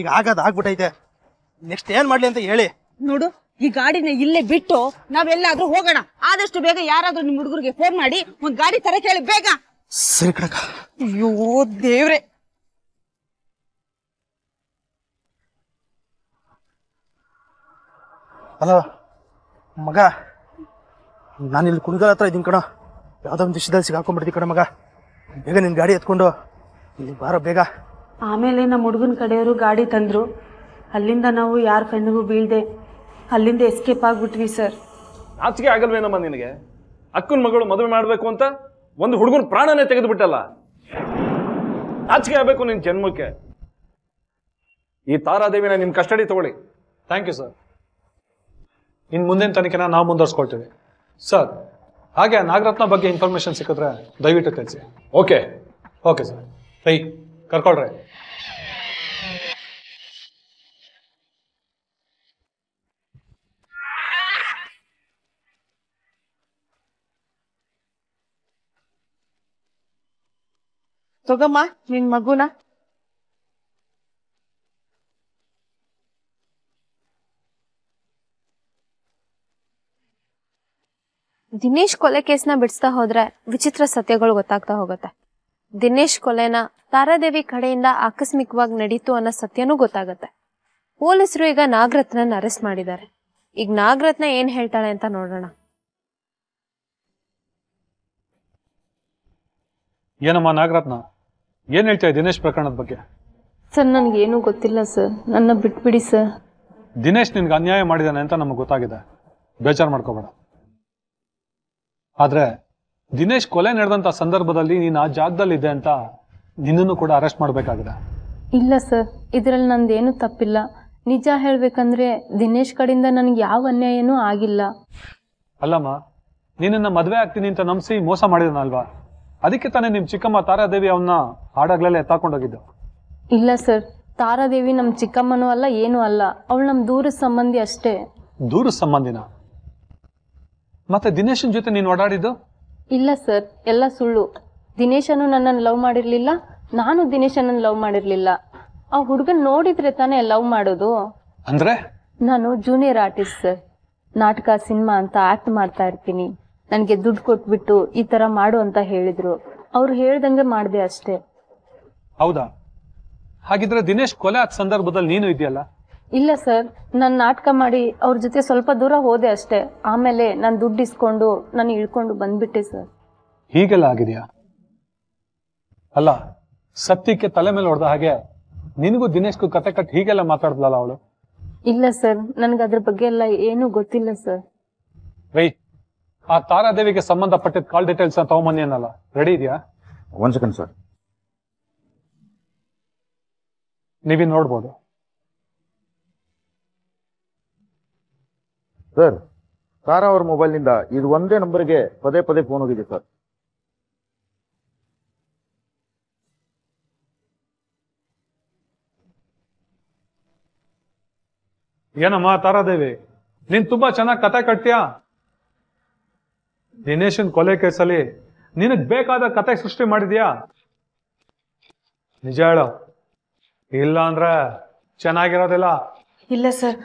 ಈಗ ಆಗದ್ ಆಗ್ಬಿಟ್ಟೈತೆ ನೆಕ್ಸ್ಟ್ ಏನ್ ಮಾಡ್ಲಿ ಅಂತ ಹೇಳಿ ನೋಡು ಈ ಗಾಡಿನ ಇಲ್ಲೇ ಬಿಟ್ಟು ನಾವೆಲ್ಲಾದ್ರೂ ಹೋಗೋಣ ಆದಷ್ಟು ಬೇಗ ಯಾರಾದ್ರೂ ನಿಮ್ ಹುಡುಗರಿಗೆ ಫೋನ್ ಮಾಡಿ ಒಂದ್ ಗಾಡಿ ತರ ಕೇಳಿ ಬೇಗ ಸರಿ ಕಡಕ ಅಯ್ಯೋ ದೇವ್ರೆ ಹಲೋ ಮಗ ನಾನು ಇಲ್ಲಿ ಕುಣಿಗಲ್ ಹತ್ರ ಇದ್ದೀನಿ ಕಣ ಯಾವುದೋ ಒಂದು ವಿಷಯದಲ್ಲಿ ಸಿಗಾಕೊಂಡ್ಬಿಡ್ತೀನಿ ಕಣ ಮಗ ಬೇಗ ನಿನ್ ಗಾಡಿ ಎತ್ಕೊಂಡು ಇಲ್ಲಿ ಬಾರ ಬೇಗ ಆಮೇಲೆ ನಮ್ಮ ಹುಡುಗನ ಕಡೆಯವರು ಗಾಡಿ ತಂದ್ರು ಅಲ್ಲಿಂದ ನಾವು ಯಾರ ಕಣ್ಣಿಗೂ ಬೀಳ್ದೆ ಅಲ್ಲಿಂದ ಎಸ್ಕೇಪ್ ಆಗ್ಬಿಟ್ವಿ ಸರ್ ನಾಚಿಕೆ ಆಗಲ್ವೇನಮ್ಮ ನಿನಗೆ ಅಕ್ಕನ ಮಗಳು ಮದುವೆ ಮಾಡಬೇಕು ಅಂತ ಒಂದು ಹುಡುಗನ ಪ್ರಾಣನೇ ತೆಗೆದುಬಿಟ್ಟಲ್ಲ ನಾಚಿಕೆ ಆಗಬೇಕು ನಿನ್ನ ಜನ್ಮಕ್ಕೆ ಈ ತಾರಾದೇವಿನ ನಿಮ್ಮ ಕಸ್ಟಡಿ ತಗೊಳ್ಳಿ ಥ್ಯಾಂಕ್ ಯು ಸರ್ ಇನ್ನು ಮುಂದಿನ ತನಿಖೆನ ನಾವು ಮುಂದುವರ್ಸ್ಕೊಳ್ತೀವಿ ಸರ್ ಹಾಗೆ ನಾಗರತ್ನ ಬಗ್ಗೆ ಇನ್ಫಾರ್ಮೇಶನ್ ಸಿಕ್ಕಿದ್ರೆ ದಯವಿಟ್ಟು ಕಳಿಸಿ ಓಕೆ ಓಕೆ ಸರ್ ಸೈ ಕರ್ಕೊಳ್ರಿ ತಗಮ್ಮ ನಿನ್ ಮಗುನ ದಿನೇಶ್ ಕೊಲೆ ಕೇಸ್ನ ಬಿಡಿಸ್ತಾ ಹೋದ್ರೆ ವಿಚಿತ್ರ ಸತ್ಯಗಳು ಗೊತ್ತಾಗ್ತಾ ಹೋಗುತ್ತೆ ದಿನೇಶ್ ಕೊಲೆನ ತಾರಾದೇವಿ ಕಡೆಯಿಂದ ಆಕಸ್ಮಿಕವಾಗಿ ನಡೀತು ಅನ್ನೋ ಸತ್ಯನೂ ಗೊತ್ತಾಗತ್ತೆ ಪೊಲೀಸರು ಈಗ ನಾಗರತ್ನ ಅರೆಸ್ಟ್ ಮಾಡಿದ್ದಾರೆ ಈಗ ನಾಗರತ್ನ ಏನ್ ಹೇಳ್ತಾಳೆ ಅಂತ ನೋಡೋಣ ಏನಮ್ಮ ನಾಗರತ್ನ ಏನ್ ಹೇಳ್ತಾ ದಿನೇಶ್ ಪ್ರಕರಣದ ಬಗ್ಗೆ ಸರ್ ಏನು ಗೊತ್ತಿಲ್ಲ ಸರ್ ನನ್ನ ಬಿಟ್ಬಿಡಿ ಸರ್ ದಿನೇಶ್ ನಿನ್ಗೆ ಅನ್ಯಾಯ ಮಾಡಿದಾನೆ ಅಂತ ನಮಗೆ ಗೊತ್ತಾಗಿದೆ ಬೇಜಾರು ಮಾಡ್ಕೋಬೇಡ ಆದ್ರೆ ದಿನೇಶ್ ಕೊಲೆ ನಡೆದಂತ ಸಂದರ್ಭದಲ್ಲಿ ನೀನು ಆ ಜಾಗದಲ್ಲಿ ಇದೆ ಅಂತ ನಿನ್ನನ್ನು ಕೂಡ ಅರೆಸ್ಟ್ ಮಾಡಬೇಕಾಗಿದೆ ಇಲ್ಲ ಸರ್ ಇದರಲ್ಲಿ ನಂದೇನು ತಪ್ಪಿಲ್ಲ ನಿಜ ಹೇಳ್ಬೇಕಂದ್ರೆ ದಿನೇಶ್ ಕಡೆಯಿಂದ ನನ್ಗೆ ಯಾವ ಅನ್ಯಾಯನೂ ಆಗಿಲ್ಲ ಅಲ್ಲಮ್ಮ ನೀನನ್ನ ಮದುವೆ ಆಗ್ತೀನಿ ಅಂತ ನಂಬಿಸಿ ಮೋಸ ಮಾಡಿದನಲ್ವಾ ಅದಕ್ಕೆ ತಾನೇ ನಿಮ್ಮ ಚಿಕ್ಕಮ್ಮ ತಾರಾದೇವಿ ಅವನ್ನ ಹಾಡಾಗ್ಲೆಲ್ಲ ಎತ್ತಾಕೊಂಡೋಗಿದ್ದು ಇಲ್ಲ ಸರ್ ತಾರಾದೇವಿ ನಮ್ಮ ಚಿಕ್ಕಮ್ಮನೂ ಅಲ್ಲ ಏನು ಅಲ್ಲ ಅವಳು ನಮ್ಮ ದೂರ ಸಂಬಂಧಿ ಅಷ್ಟೇ ದೂರ ಸಂಬಂಧಿನ ಮತ್ತೆ ದಿನೇಶನ್ ಜೊತೆ ನೀನು ಓಡಾಡಿದ್ದು ಇಲ್ಲ ಸರ್ ಎಲ್ಲ ಸುಳ್ಳು ದಿನೇಶನು ನನ್ನನ್ನು ಲವ್ ಮಾಡಿರಲಿಲ್ಲ ನಾನು ದಿನೇಶನನ್ನ ಲವ್ ಮಾಡಿರಲಿಲ್ಲ ಆ ಹುಡುಗನ ನೋಡಿದ್ರೆ ತಾನೇ ಲವ್ ಮಾಡೋದು ಅಂದ್ರೆ ನಾನು ಜೂನಿಯರ್ ಆರ್ಟಿಸ್ಟ್ ಸರ್ ನಾಟಕ ಸಿನಿಮಾ ಅಂತ ಆಕ್ಟ್ ಮಾಡ್ತಾ ಇರ್ತೀನಿ ನನಗೆ ದುಡ್ಡು ಕೊಟ್ಬಿಟ್ಟು ಈ ತರ ಮಾಡು ಅಂತ ಹೇಳಿದ್ರು ಅವ್ರು ಹೇಳ್ದಂಗೆ ಮಾಡಿದೆ ಅಷ್ಟೇ ಹೌದಾ ಹಾಗಿದ್ರೆ ದಿನೇಶ್ ಕೊಲೆ ಆದ ಸಂದರ್ಭದಲ್ಲಿ ನೀನು ಇದೆಯಲ್ಲ ಇಲ್ಲ ಸರ್ ನಾನು ನಾಟಕ ಮಾಡಿ ಅವ್ರ ಜೊತೆ ಸ್ವಲ್ಪ ದೂರ ಹೋದೆ ಅಷ್ಟೇ ಆಮೇಲೆ ನಾನು ದುಡ್ಡು ಇಸ್ಕೊಂಡು ನಾನು ಇಳ್ಕೊಂಡು ಬಂದ್ಬಿಟ್ಟೆ ಸರ್ ಹೀಗೆಲ್ಲ ಆಗಿದೆಯಾ ಅಲ್ಲ ಸತ್ಯಕ್ಕೆ ತಲೆ ಮೇಲೆ ಹೊಡೆದ ಹಾಗೆ ನಿನಗೂ ದಿನೇಶ್ಗೂ ಕತೆ ಕಟ್ಟಿ ಹೀಗೆಲ್ಲ ಮಾತಾಡ್ದಲ್ಲ ಅವಳು ಇಲ್ಲ ಸರ್ ನನಗೆ ಅದ್ರ ಬಗ್ಗೆ ಎಲ್ಲ ಏನೂ ಗೊತ್ತಿಲ್ಲ ಸರ್ ವೈಟ್ ಆ ತಾರಾದೇವಿಗೆ ಸಂಬಂಧಪಟ್ಟಿದ್ದ ಕಾಲ್ ಡೀಟೇಲ್ಸ್ ತಗೊಂಬನ್ನಿ ಏನಲ್ಲ ರೆಡಿ ಇದೆಯಾ ಒಂದ್ ಸೆಕೆಂಡ್ ಸರ್ ನೀವಿನ್ ನೋಡ್ಬೋದು ಸರ್ ತಾರಾ ಅವ್ರ ಮೊಬೈಲ್ನಿಂದ ಇದು ಒಂದೇ ನಂಬರ್ಗೆ ಪದೇ ಪದೇ ಫೋನ್ ಹೋಗಿದೆ ಸರ್ ಏನಮ್ಮ ತಾರಾದೇವಿ ನೀನ್ ತುಂಬಾ ಚೆನ್ನಾಗಿ ಕತೆ ಕಟ್ತೀಯಾ ದಿನೇಶನ್ ಕೊಲೆ ಕೇಸಲ್ಲಿ ನಿನಗೆ ಬೇಕಾದ ಕತೆ ಸೃಷ್ಟಿ ಮಾಡಿದ್ಯಾ ನಿಜ ಹೇಳು ಇಲ್ಲ ಅಂದ್ರೆ ಚೆನ್ನಾಗಿರೋದಿಲ್ಲ ಇಲ್ಲ ಸರ್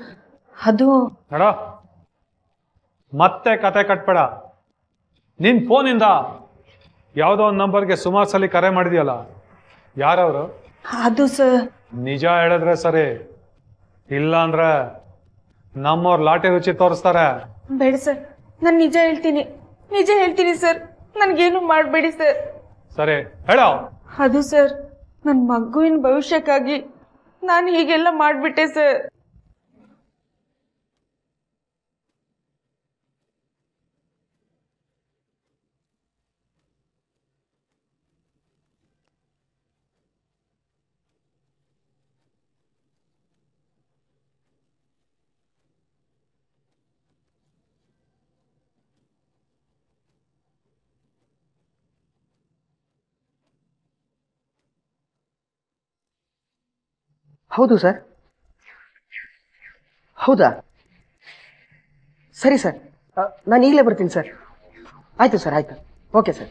ಅದು ನಡ ಮತ್ತೆ ಕತೆ ಕಟ್ಬೇಡ ಫೋನ್ ಫೋನಿಂದ ಯಾವುದೋ ಒಂದು ನಂಬರ್ಗೆ ಸುಮಾರು ಸಲ ಕರೆ ಮಾಡಿದ್ಯಲ್ಲ ಯಾರವರು ಅದು ಸರ್ ನಿಜ ಹೇಳಿದ್ರೆ ಸರಿ ಇಲ್ಲ ಅಂದ್ರೆ ನಮ್ಮವ್ರು ಲಾಟೆ ರುಚಿ ತೋರಿಸ್ತಾರೆ ಬೇಡ ಸರ್ ನಾನು ನಿಜ ಹೇಳ್ತೀನಿ ನಿಜ ಹೇಳ್ತೀನಿ ಸರ್ ನನ್ಗೇನು ಮಾಡಬೇಡಿ ಸರ್ ಸರಿ ಹೇಳ ಅದು ಸರ್ ನನ್ನ ಮಗುವಿನ ಭವಿಷ್ಯಕ್ಕಾಗಿ ನಾನು ಹೀಗೆಲ್ಲ ಮಾಡಿಬಿಟ್ಟೆ ಸರ್ ಹೌದು ಸರ್ ಹೌದಾ ಸರಿ ಸರ್ ನಾನು ಈಗಲೇ ಬರ್ತೀನಿ ಸರ್ ಆಯಿತು ಸರ್ ಆಯಿತು ಓಕೆ ಸರ್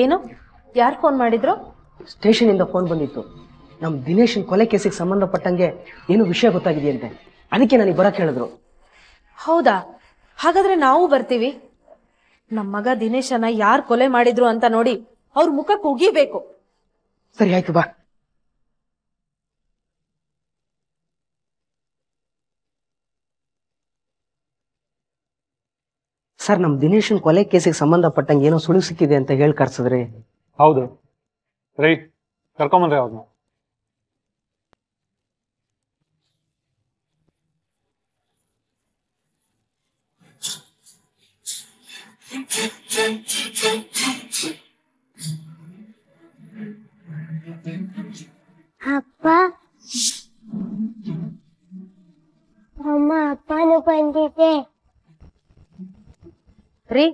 ಏನು ಯಾರು ಫೋನ್ ಮಾಡಿದ್ರು ಸ್ಟೇಷನಿಂದ ಫೋನ್ ಬಂದಿತ್ತು ನಮ್ಮ ದಿನೇಶನ್ ಕೊಲೆ ಕೇಸಿಗೆ ಸಂಬಂಧಪಟ್ಟಂಗೆ ಏನು ವಿಷಯ ಗೊತ್ತಾಗಿದೆಯಂತೆ ಅದಕ್ಕೆ ನನಗೆ ಬರಕ್ಕೆ ಹೇಳಿದ್ರು ಹೌದಾ ಹಾಗಾದ್ರೆ ನಾವು ಬರ್ತೀವಿ ನಮ್ಮ ಮಗ ದಿನೇಶನ ಯಾರು ಕೊಲೆ ಮಾಡಿದ್ರು ಅಂತ ನೋಡಿ ಅವ್ರ ಮುಖಕ್ಕೆ ಕುಗಿಬೇಕು ಸರಿ ಆಯ್ತು ಬಾ ಸರ್ ನಮ್ಮ ದಿನೇಶನ್ ಕೊಲೆ ಕೇಸಿಗೆ ಸಂಬಂಧಪಟ್ಟಂಗೆ ಏನೋ ಸುಳಿ ಸಿಕ್ಕಿದೆ ಅಂತ ಹೇಳಿ ಕರ್ಸಿದ್ರಿ ಹೌದು ರೈಟ್ ಕರ್ಕೊಂಬಂದ್ರೆ ಅವ್ರನ್ನ ಅಪ್ಪ ಅಮ್ಮ ಅಪ್ಪನು ಬಂದಿದೆ ರೀ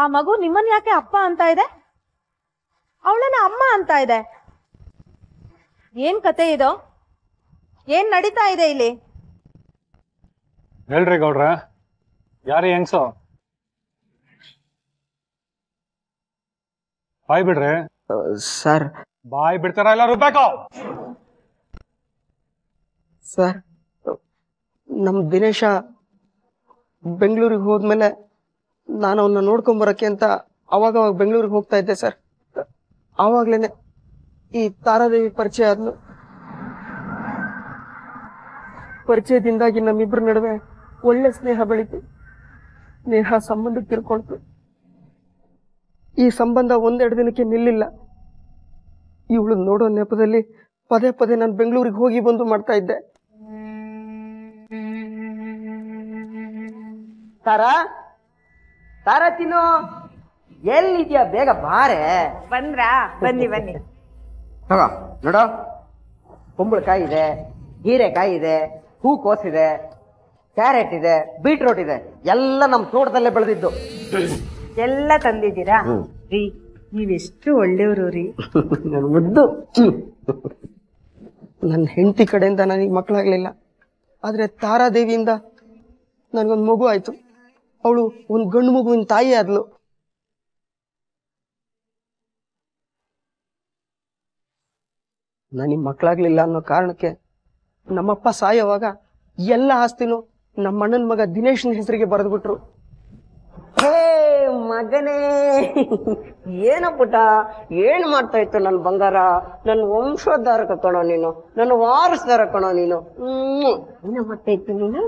ಆ ಮಗು ನಿಮ್ಮನ್ ಯಾಕೆ ಅಪ್ಪ ಅಂತ ಇದೆ ಅವಳನ್ನ ಅಮ್ಮ ಅಂತ ಇದೆ ಏನ್ ಕತೆ ಇದು ಏನ್ ನಡೀತಾ ಇದೆ ಇಲ್ಲಿ ಹೇಳ್ರಿ ಗೌಡ್ರ ಯಾರು ಹೆಂಗ್ಸು ಬಾಯ್ ಬಿಡ್ರಿ ಸರ್ ಬಾಯ್ ಬಿಡ್ತಾರ ಇಲ್ಲ ರುಬ್ಬೇಕು ಸರ್ ನಮ್ ದಿನೇಶ ಬೆಂಗಳೂರಿಗೆ ಹೋದ್ಮೇಲೆ ನಾನು ಅವನ್ನ ನೋಡ್ಕೊಂಬರಕ್ಕೆ ಅಂತ ಅವಾಗ ಬೆಂಗಳೂರಿಗೆ ಹೋಗ್ತಾ ಇದ್ದೆ ಸರ್ ಆವಾಗ್ಲೇನೆ ಈ ತಾರಾದೇವಿ ಪರಿಚಯ ಆದ್ನು ಪರಿಚಯದಿಂದಾಗಿ ನಮ್ಮಿಬ್ಬರ ನಡುವೆ ಒಳ್ಳೆ ಸ್ನೇಹ ಬೆಳೀತು ಸ್ನೇಹ ಸಂಬಂಧ ತಿಳ್ಕೊಳ್ತು ಈ ಸಂಬಂಧ ಒಂದೆರಡು ದಿನಕ್ಕೆ ನಿಲ್ಲಿಲ್ಲ ಇವಳು ನೋಡೋ ನೆಪದಲ್ಲಿ ಪದೇ ಪದೇ ನಾನು ಬೆಂಗಳೂರಿಗೆ ಹೋಗಿ ಬಂದು ಮಾಡ್ತಾ ಇದ್ದೆ ತಾರಾ ತರ ತಿನ್ನು ಎಲ್ಲಿದ್ಯಾ ಬೇಗ ಬಾರೆ ಬಂದ್ರಾ ಬನ್ನಿ ಬನ್ನಿ ನೋಡ ನೋಡು ಕುಂಬಳಕಾಯಿ ಇದೆ ಹೀರೆಕಾಯಿ ಇದೆ ಹೂಕೋಸ್ ಇದೆ ಕ್ಯಾರೆಟ್ ಇದೆ ಬೀಟ್ರೋಟ್ ಇದೆ ಎಲ್ಲ ನಮ್ಮ ತೋಟದಲ್ಲೇ ಬೆಳೆದಿದ್ದು ಎಲ್ಲ ತಂದಿದ್ದೀರಾ ರೀ ನೀವೆಷ್ಟು ಒಳ್ಳೆಯವರು ರೀ ನನ್ನ ಮುದ್ದು ನನ್ನ ಹೆಂಡತಿ ಕಡೆಯಿಂದ ನನಗೆ ಮಕ್ಕಳಾಗ್ಲಿಲ್ಲ ಆದರೆ ತಾರಾದೇವಿಯಿಂದ ನನಗೊಂದು ಮಗು ಆಯಿತು ಅವಳು ಒಂದು ಗಂಡು ಮಗುವಿನ ತಾಯಿ ಆದ್ಲು ನಾನು ನಿಮ್ಮ ಮಕ್ಕಳಾಗ್ಲಿಲ್ಲ ಅನ್ನೋ ಕಾರಣಕ್ಕೆ ನಮ್ಮಪ್ಪ ಸಾಯೋವಾಗ ಎಲ್ಲ ಆಸ್ತಿನೂ ನಮ್ಮ ಮಗ ದಿನೇಶ್ನ ಹೆಸರಿಗೆ ಬರೆದ್ಬಿಟ್ರು ಹೇ ಮಗನೇ ಏನ ಪುಟ ಏನ್ ಮಾಡ್ತಾ ಇತ್ತು ನನ್ನ ಬಂಗಾರ ನನ್ನ ವಂಶೋದ್ಧಾರ ಕಣೋ ನೀನು ನನ್ನ ವಾರಸ್ದಾರ ಕಣೋ ನೀನು ಹ್ಮ್ ಏನ ಮಾಡ್ತಾ ಇತ್ತು ನೀನು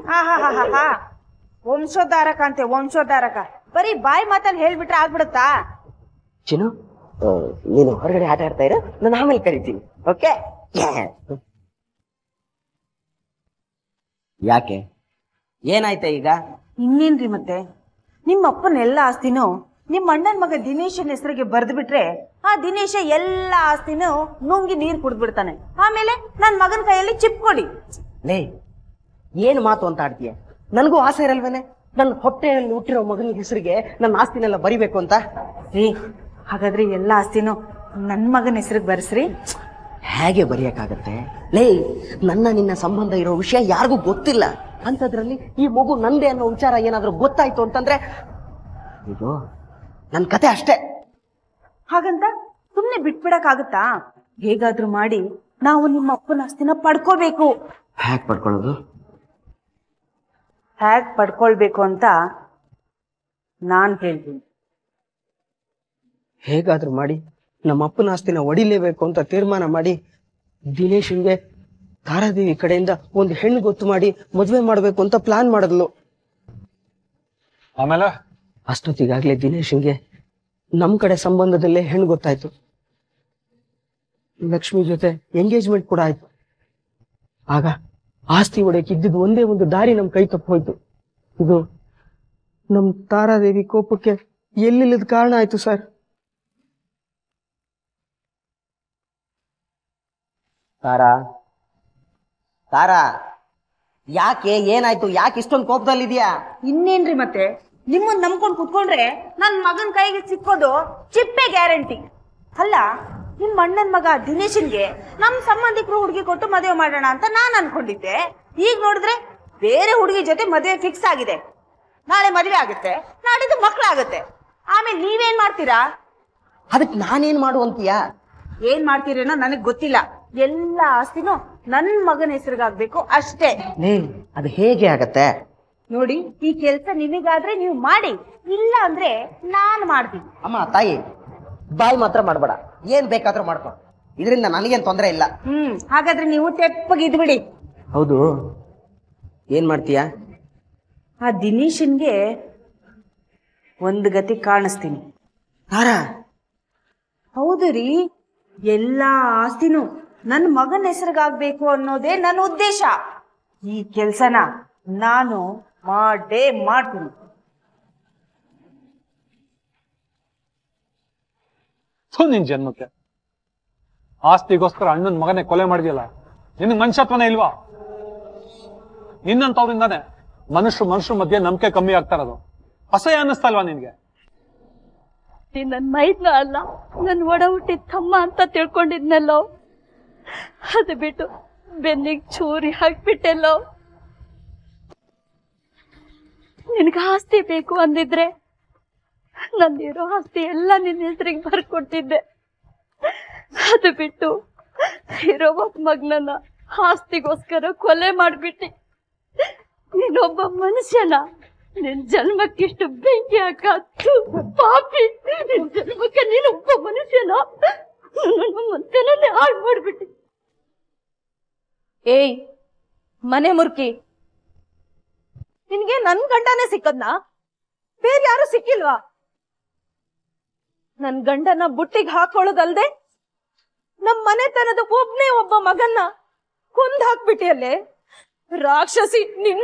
ವಂಶೋದ್ಧಾರಕ ಅಂತೆ ವಂಶೋದ್ಧಾರಕ ಬರೀ ಬಾಯಿ ಮಾತಲ್ಲಿ ಹೇಳ್ಬಿಟ್ರೆ ಆಗ್ಬಿಡುತ್ತಾ ಚಿನ್ನು ನೀನು ಹೊರಗಡೆ ಆಟ ಆಡ್ತಾ ಇರೋ ನಾನು ಆಮೇಲೆ ಕರಿತೀನಿ ಓಕೆ ಯಾಕೆ ಏನಾಯ್ತ ಈಗ ಇನ್ನೇನ್ರಿ ಮತ್ತೆ ನಿಮ್ಮ ಅಪ್ಪನ ಎಲ್ಲ ಆಸ್ತಿನೂ ನಿಮ್ಮ ಅಣ್ಣನ ಮಗ ದಿನೇಶನ್ ಹೆಸರಿಗೆ ಬರೆದು ಬಿಟ್ರೆ ಆ ದಿನೇಶ ಎಲ್ಲ ಆಸ್ತಿನೂ ನುಂಗಿ ನೀರು ಕುಡ್ದ್ಬಿಡ್ತಾನೆ ಆಮೇಲೆ ನನ್ನ ಮಗನ ಕೈಯಲ್ಲಿ ಚಿಪ್ಕೊಡಿ ಏನ್ ಮಾತು ಅಂತ ಆಡ್ತೀಯ ನನಗೂ ಆಸೆ ಇರಲ್ವೇನೆ ನನ್ನ ಹೊಟ್ಟೆಯಲ್ಲಿ ಹುಟ್ಟಿರೋ ಮಗನ ಹೆಸರಿಗೆ ನನ್ನ ಆಸ್ತಿನೆಲ್ಲ ಬರಿಬೇಕು ಅಂತ ರೀ ಹಾಗಾದ್ರೆ ಎಲ್ಲ ಆಸ್ತಿನೂ ನನ್ನ ಮಗನ ಹೆಸರಿಗೆ ಬರ್ಸ್ರಿ ಹೇಗೆ ಬರೆಯಕ್ಕಾಗತ್ತೆ ಲೇ ನನ್ನ ನಿನ್ನ ಸಂಬಂಧ ಇರೋ ವಿಷಯ ಯಾರಿಗೂ ಗೊತ್ತಿಲ್ಲ ಅಂಥದ್ರಲ್ಲಿ ಈ ಮಗು ನಂದೇ ಅನ್ನೋ ವಿಚಾರ ಏನಾದರೂ ಗೊತ್ತಾಯ್ತು ಅಂತಂದ್ರೆ ಇದು ನನ್ನ ಕತೆ ಅಷ್ಟೇ ಹಾಗಂತ ಸುಮ್ಮನೆ ಬಿಟ್ಬಿಡಕ್ಕಾಗತ್ತಾ ಹೇಗಾದ್ರೂ ಮಾಡಿ ನಾವು ನಿಮ್ಮ ಅಪ್ಪನ ಆಸ್ತಿನ ಪಡ್ಕೋಬೇಕು ಹೇಗೆ ಪಡ್ಕೊಳ್ಳೋದು ಹೇಗೆ ಪಡ್ಕೊಳ್ಬೇಕು ಅಂತ ನಾನು ಹೇಳ್ತೀನಿ ಹೇಗಾದ್ರೂ ಮಾಡಿ ನಮ್ಮ ಅಪ್ಪನ ಆಸ್ತಿನ ಒಡಿಲೇಬೇಕು ಅಂತ ತೀರ್ಮಾನ ಮಾಡಿ ಹಿಂಗೆ ತಾರಾದೇವಿ ಕಡೆಯಿಂದ ಒಂದು ಹೆಣ್ಣು ಗೊತ್ತು ಮಾಡಿ ಮದುವೆ ಮಾಡಬೇಕು ಅಂತ ಪ್ಲಾನ್ ಮಾಡಿದ್ಲು ಆಮೇಲೆ ಅಷ್ಟೊತ್ತಿಗಾಗ್ಲೇ ದಿನೇಶ್ಗೆ ನಮ್ ಕಡೆ ಸಂಬಂಧದಲ್ಲೇ ಹೆಣ್ಣು ಗೊತ್ತಾಯ್ತು ಲಕ್ಷ್ಮಿ ಜೊತೆ ಎಂಗೇಜ್ಮೆಂಟ್ ಕೂಡ ಆಯ್ತು ಆಗ ಆಸ್ತಿ ಒಡೆಯಕ್ಕೆ ಇದ್ದಿದ್ದು ಒಂದೇ ಒಂದು ದಾರಿ ನಮ್ಮ ಕೈ ತಪ್ಪು ಹೋಯ್ತು ಇದು ನಮ್ಮ ತಾರಾದೇವಿ ಕೋಪಕ್ಕೆ ಎಲ್ಲಿಲ್ಲದ ಕಾರಣ ಆಯ್ತು ಸರ್ ತಾರಾ ತಾರಾ ಯಾಕೆ ಏನಾಯ್ತು ಯಾಕೆ ಇಷ್ಟೊಂದು ಕೋಪದಲ್ಲಿದ್ಯಾ ಇನ್ನೇನ್ರಿ ಮತ್ತೆ ನಿಮ್ಮನ್ನ ನಂಬ್ಕೊಂಡು ಕುತ್ಕೊಂಡ್ರೆ ನನ್ನ ಮಗನ ಕೈಗೆ ಸಿಕ್ಕೋದು ಚಿಪ್ಪೆ ಗ್ಯಾರಂಟಿ ಅಲ್ಲ ನಿಮ್ಮ ಅಣ್ಣನ ಮಗ ದಿನೇಶನ್ಗೆ ನಮ್ಮ ಸಂಬಂಧಿಕರು ಹುಡುಗಿ ಕೊಟ್ಟು ಮದುವೆ ಮಾಡೋಣ ಅಂತ ನಾನು ಅನ್ಕೊಂಡಿದ್ದೆ ಈಗ ನೋಡಿದ್ರೆ ಬೇರೆ ಹುಡುಗಿ ಜೊತೆ ಮದುವೆ ಫಿಕ್ಸ್ ಆಗಿದೆ ನಾಳೆ ಮದುವೆ ಆಗುತ್ತೆ ನಾಡಿದ್ದು ಮಕ್ಕಳಾಗುತ್ತೆ ಆಮೇಲೆ ನೀವೇನ್ ಮಾಡ್ತೀರಾ ಅದಕ್ಕೆ ನಾನೇನ್ ಮಾಡುವಂತೀಯ ಏನ್ ಮಾಡ್ತೀರೇನೋ ನನಗೆ ಗೊತ್ತಿಲ್ಲ ಎಲ್ಲ ಆಸ್ತಿನೂ ನನ್ ಮಗನ ಹೆಸರಿಗಾಗ್ಬೇಕು ಅಷ್ಟೇ ಅದು ಹೇಗೆ ಆಗತ್ತೆ ನೋಡಿ ಈ ಕೆಲಸ ನಿಮಗಾದ್ರೆ ನೀವು ಮಾಡಿ ಇಲ್ಲ ಅಂದ್ರೆ ನಾನು ಮಾಡ್ತೀನಿ ಅಮ್ಮ ತಾಯಿ ಬಾಯಿ ಮಾತ್ರ ಮಾಡಬೇಡ ಏನ್ ಬೇಕಾದ್ರೂ ಮಾಡ್ಕೊ ಇದರಿಂದ ನನಗೇನ್ ತೊಂದರೆ ಇಲ್ಲ ಹ್ಮ್ ಹಾಗಾದ್ರೆ ನೀವು ಇದ್ಬಿಡಿ ಹೌದು ಏನ್ ಮಾಡ್ತೀಯ ಆ ದಿನೇಶನ್ಗೆ ಒಂದು ಗತಿ ಕಾಣಿಸ್ತೀನಿ ಹೌದು ರೀ ಎಲ್ಲ ಆಸ್ತಿನೂ ನನ್ನ ಮಗನ ಹೆಸರಿಗಾಗ್ಬೇಕು ಅನ್ನೋದೇ ನನ್ನ ಉದ್ದೇಶ ಈ ಕೆಲಸನ ನಾನು ಮಾಡೇ ಮಾಡ್ತೀನಿ ನಿನ್ ಜನ್ಮಕ್ಕೆ ಆಸ್ತಿಗೋಸ್ಕರ ಅಣ್ಣನ ಮಗನೇ ಕೊಲೆ ಮಾಡಿದ್ಯಲ್ಲ ನಿನ್ ಮನುಷ್ಯತ್ವನೇ ಇಲ್ವಾ ನಿನ್ನಂತವ್ರಿಂದಾನೆ ಮನುಷ್ಯ ಮನುಷ್ಯರ ಮಧ್ಯೆ ನಂಬಿಕೆ ಕಮ್ಮಿ ಆಗ್ತಾ ಇರೋದು ಅಸಹ್ಯ ಅನ್ನಿಸ್ತಲ್ವಾ ನಿನ್ಗೆ ನನ್ ಮೈದ್ನ ಅಲ್ಲ ನನ್ ಒಡ ಹುಟ್ಟಿದ ತಮ್ಮ ಅಂತ ತಿಳ್ಕೊಂಡಿದ್ನೆಲ್ಲೋ ಅದು ಬಿಟ್ಟು ಬೆನ್ನಿಗೆ ಚೂರಿ ಹಾಕ್ಬಿಟ್ಟೆಲ್ಲೋ ನಿನಗೆ ಆಸ್ತಿ ಬೇಕು ಅಂದಿದ್ರೆ ನಂದಿರೋ ಆಸ್ತಿ ಎಲ್ಲ ನಿನ್ನ ಹೆಸರಿಗೆ ಬರ್ಕೊಟ್ಟಿದ್ದೆ ಅದು ಬಿಟ್ಟು ಇರೋ ಒಬ್ಬ ಮಗ್ನನ್ನ ಆಸ್ತಿಗೋಸ್ಕರ ಕೊಲೆ ಮಾಡಿಬಿಟ್ಟಿ ನೀನೊಬ್ಬ ಮನುಷ್ಯನ ನಿನ್ ಜನ್ಮಕ್ಕಿಷ್ಟು ಬೆಂಕಿ ಹಾಕು ಪಾಪಿ ನಿನ್ ಜನ್ಮಕ್ಕೆ ಒಬ್ಬ ಮನುಷ್ಯನ ಮನುಷ್ಯನನ್ನೇ ಹಾಳು ಮಾಡ್ಬಿಟ್ಟಿ ಏಯ್ ಮನೆ ಮುರ್ಕಿ ನಿನ್ಗೆ ನನ್ ಗಂಡನೇ ಸಿಕ್ಕದ್ನಾ ಬೇರೆ ಯಾರು ಸಿಕ್ಕಿಲ್ವಾ ನನ್ ಗಂಡನ ಬುಟ್ಟಿಗೆ ಹಾಕೊಳ್ಳೋದಲ್ದೆ ನಮ್ ಮನೆತನದ ಒಬ್ನೇ ಒಬ್ಬ ಮಗನ್ನ ಹಾಕ್ಬಿಟ್ಟಿ ಹಾಕ್ಬಿಟ್ಟಿಯಲ್ಲೇ ರಾಕ್ಷಸಿ ನಿನ್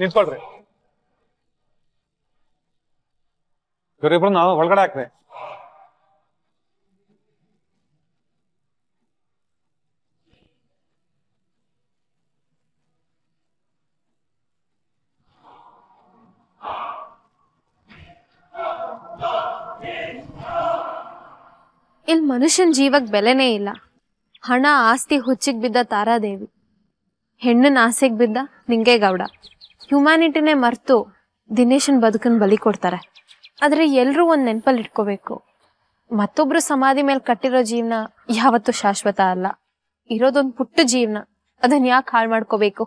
ನಿಂತ್ಕೊಳ್ರಿ ಒಳಗಡೆ ಹಾಕ್ರಿ ಇಲ್ಲಿ ಮನುಷ್ಯನ ಜೀವಕ್ಕೆ ಬೆಲೆನೇ ಇಲ್ಲ ಹಣ ಆಸ್ತಿ ಹುಚ್ಚಿಗೆ ಬಿದ್ದ ತಾರಾದೇವಿ ಹೆಣ್ಣನ್ ಆಸೆಗೆ ಬಿದ್ದ ನಿಂಗೆ ಗೌಡ ಹ್ಯುಮ್ಯಾನಿಟಿನೇ ಮರ್ತು ದಿನೇಶನ್ ಬದುಕನ್ ಬಲಿ ಕೊಡ್ತಾರೆ ಆದ್ರೆ ಎಲ್ಲರೂ ಒಂದ್ ನೆನ್ಪಲ್ಲಿ ಇಟ್ಕೋಬೇಕು ಮತ್ತೊಬ್ರು ಸಮಾಧಿ ಮೇಲೆ ಕಟ್ಟಿರೋ ಜೀವನ ಯಾವತ್ತೂ ಶಾಶ್ವತ ಅಲ್ಲ ಇರೋದೊಂದು ಪುಟ್ಟ ಜೀವನ ಅದನ್ನ ಯಾಕೆ ಹಾಳು ಮಾಡ್ಕೋಬೇಕು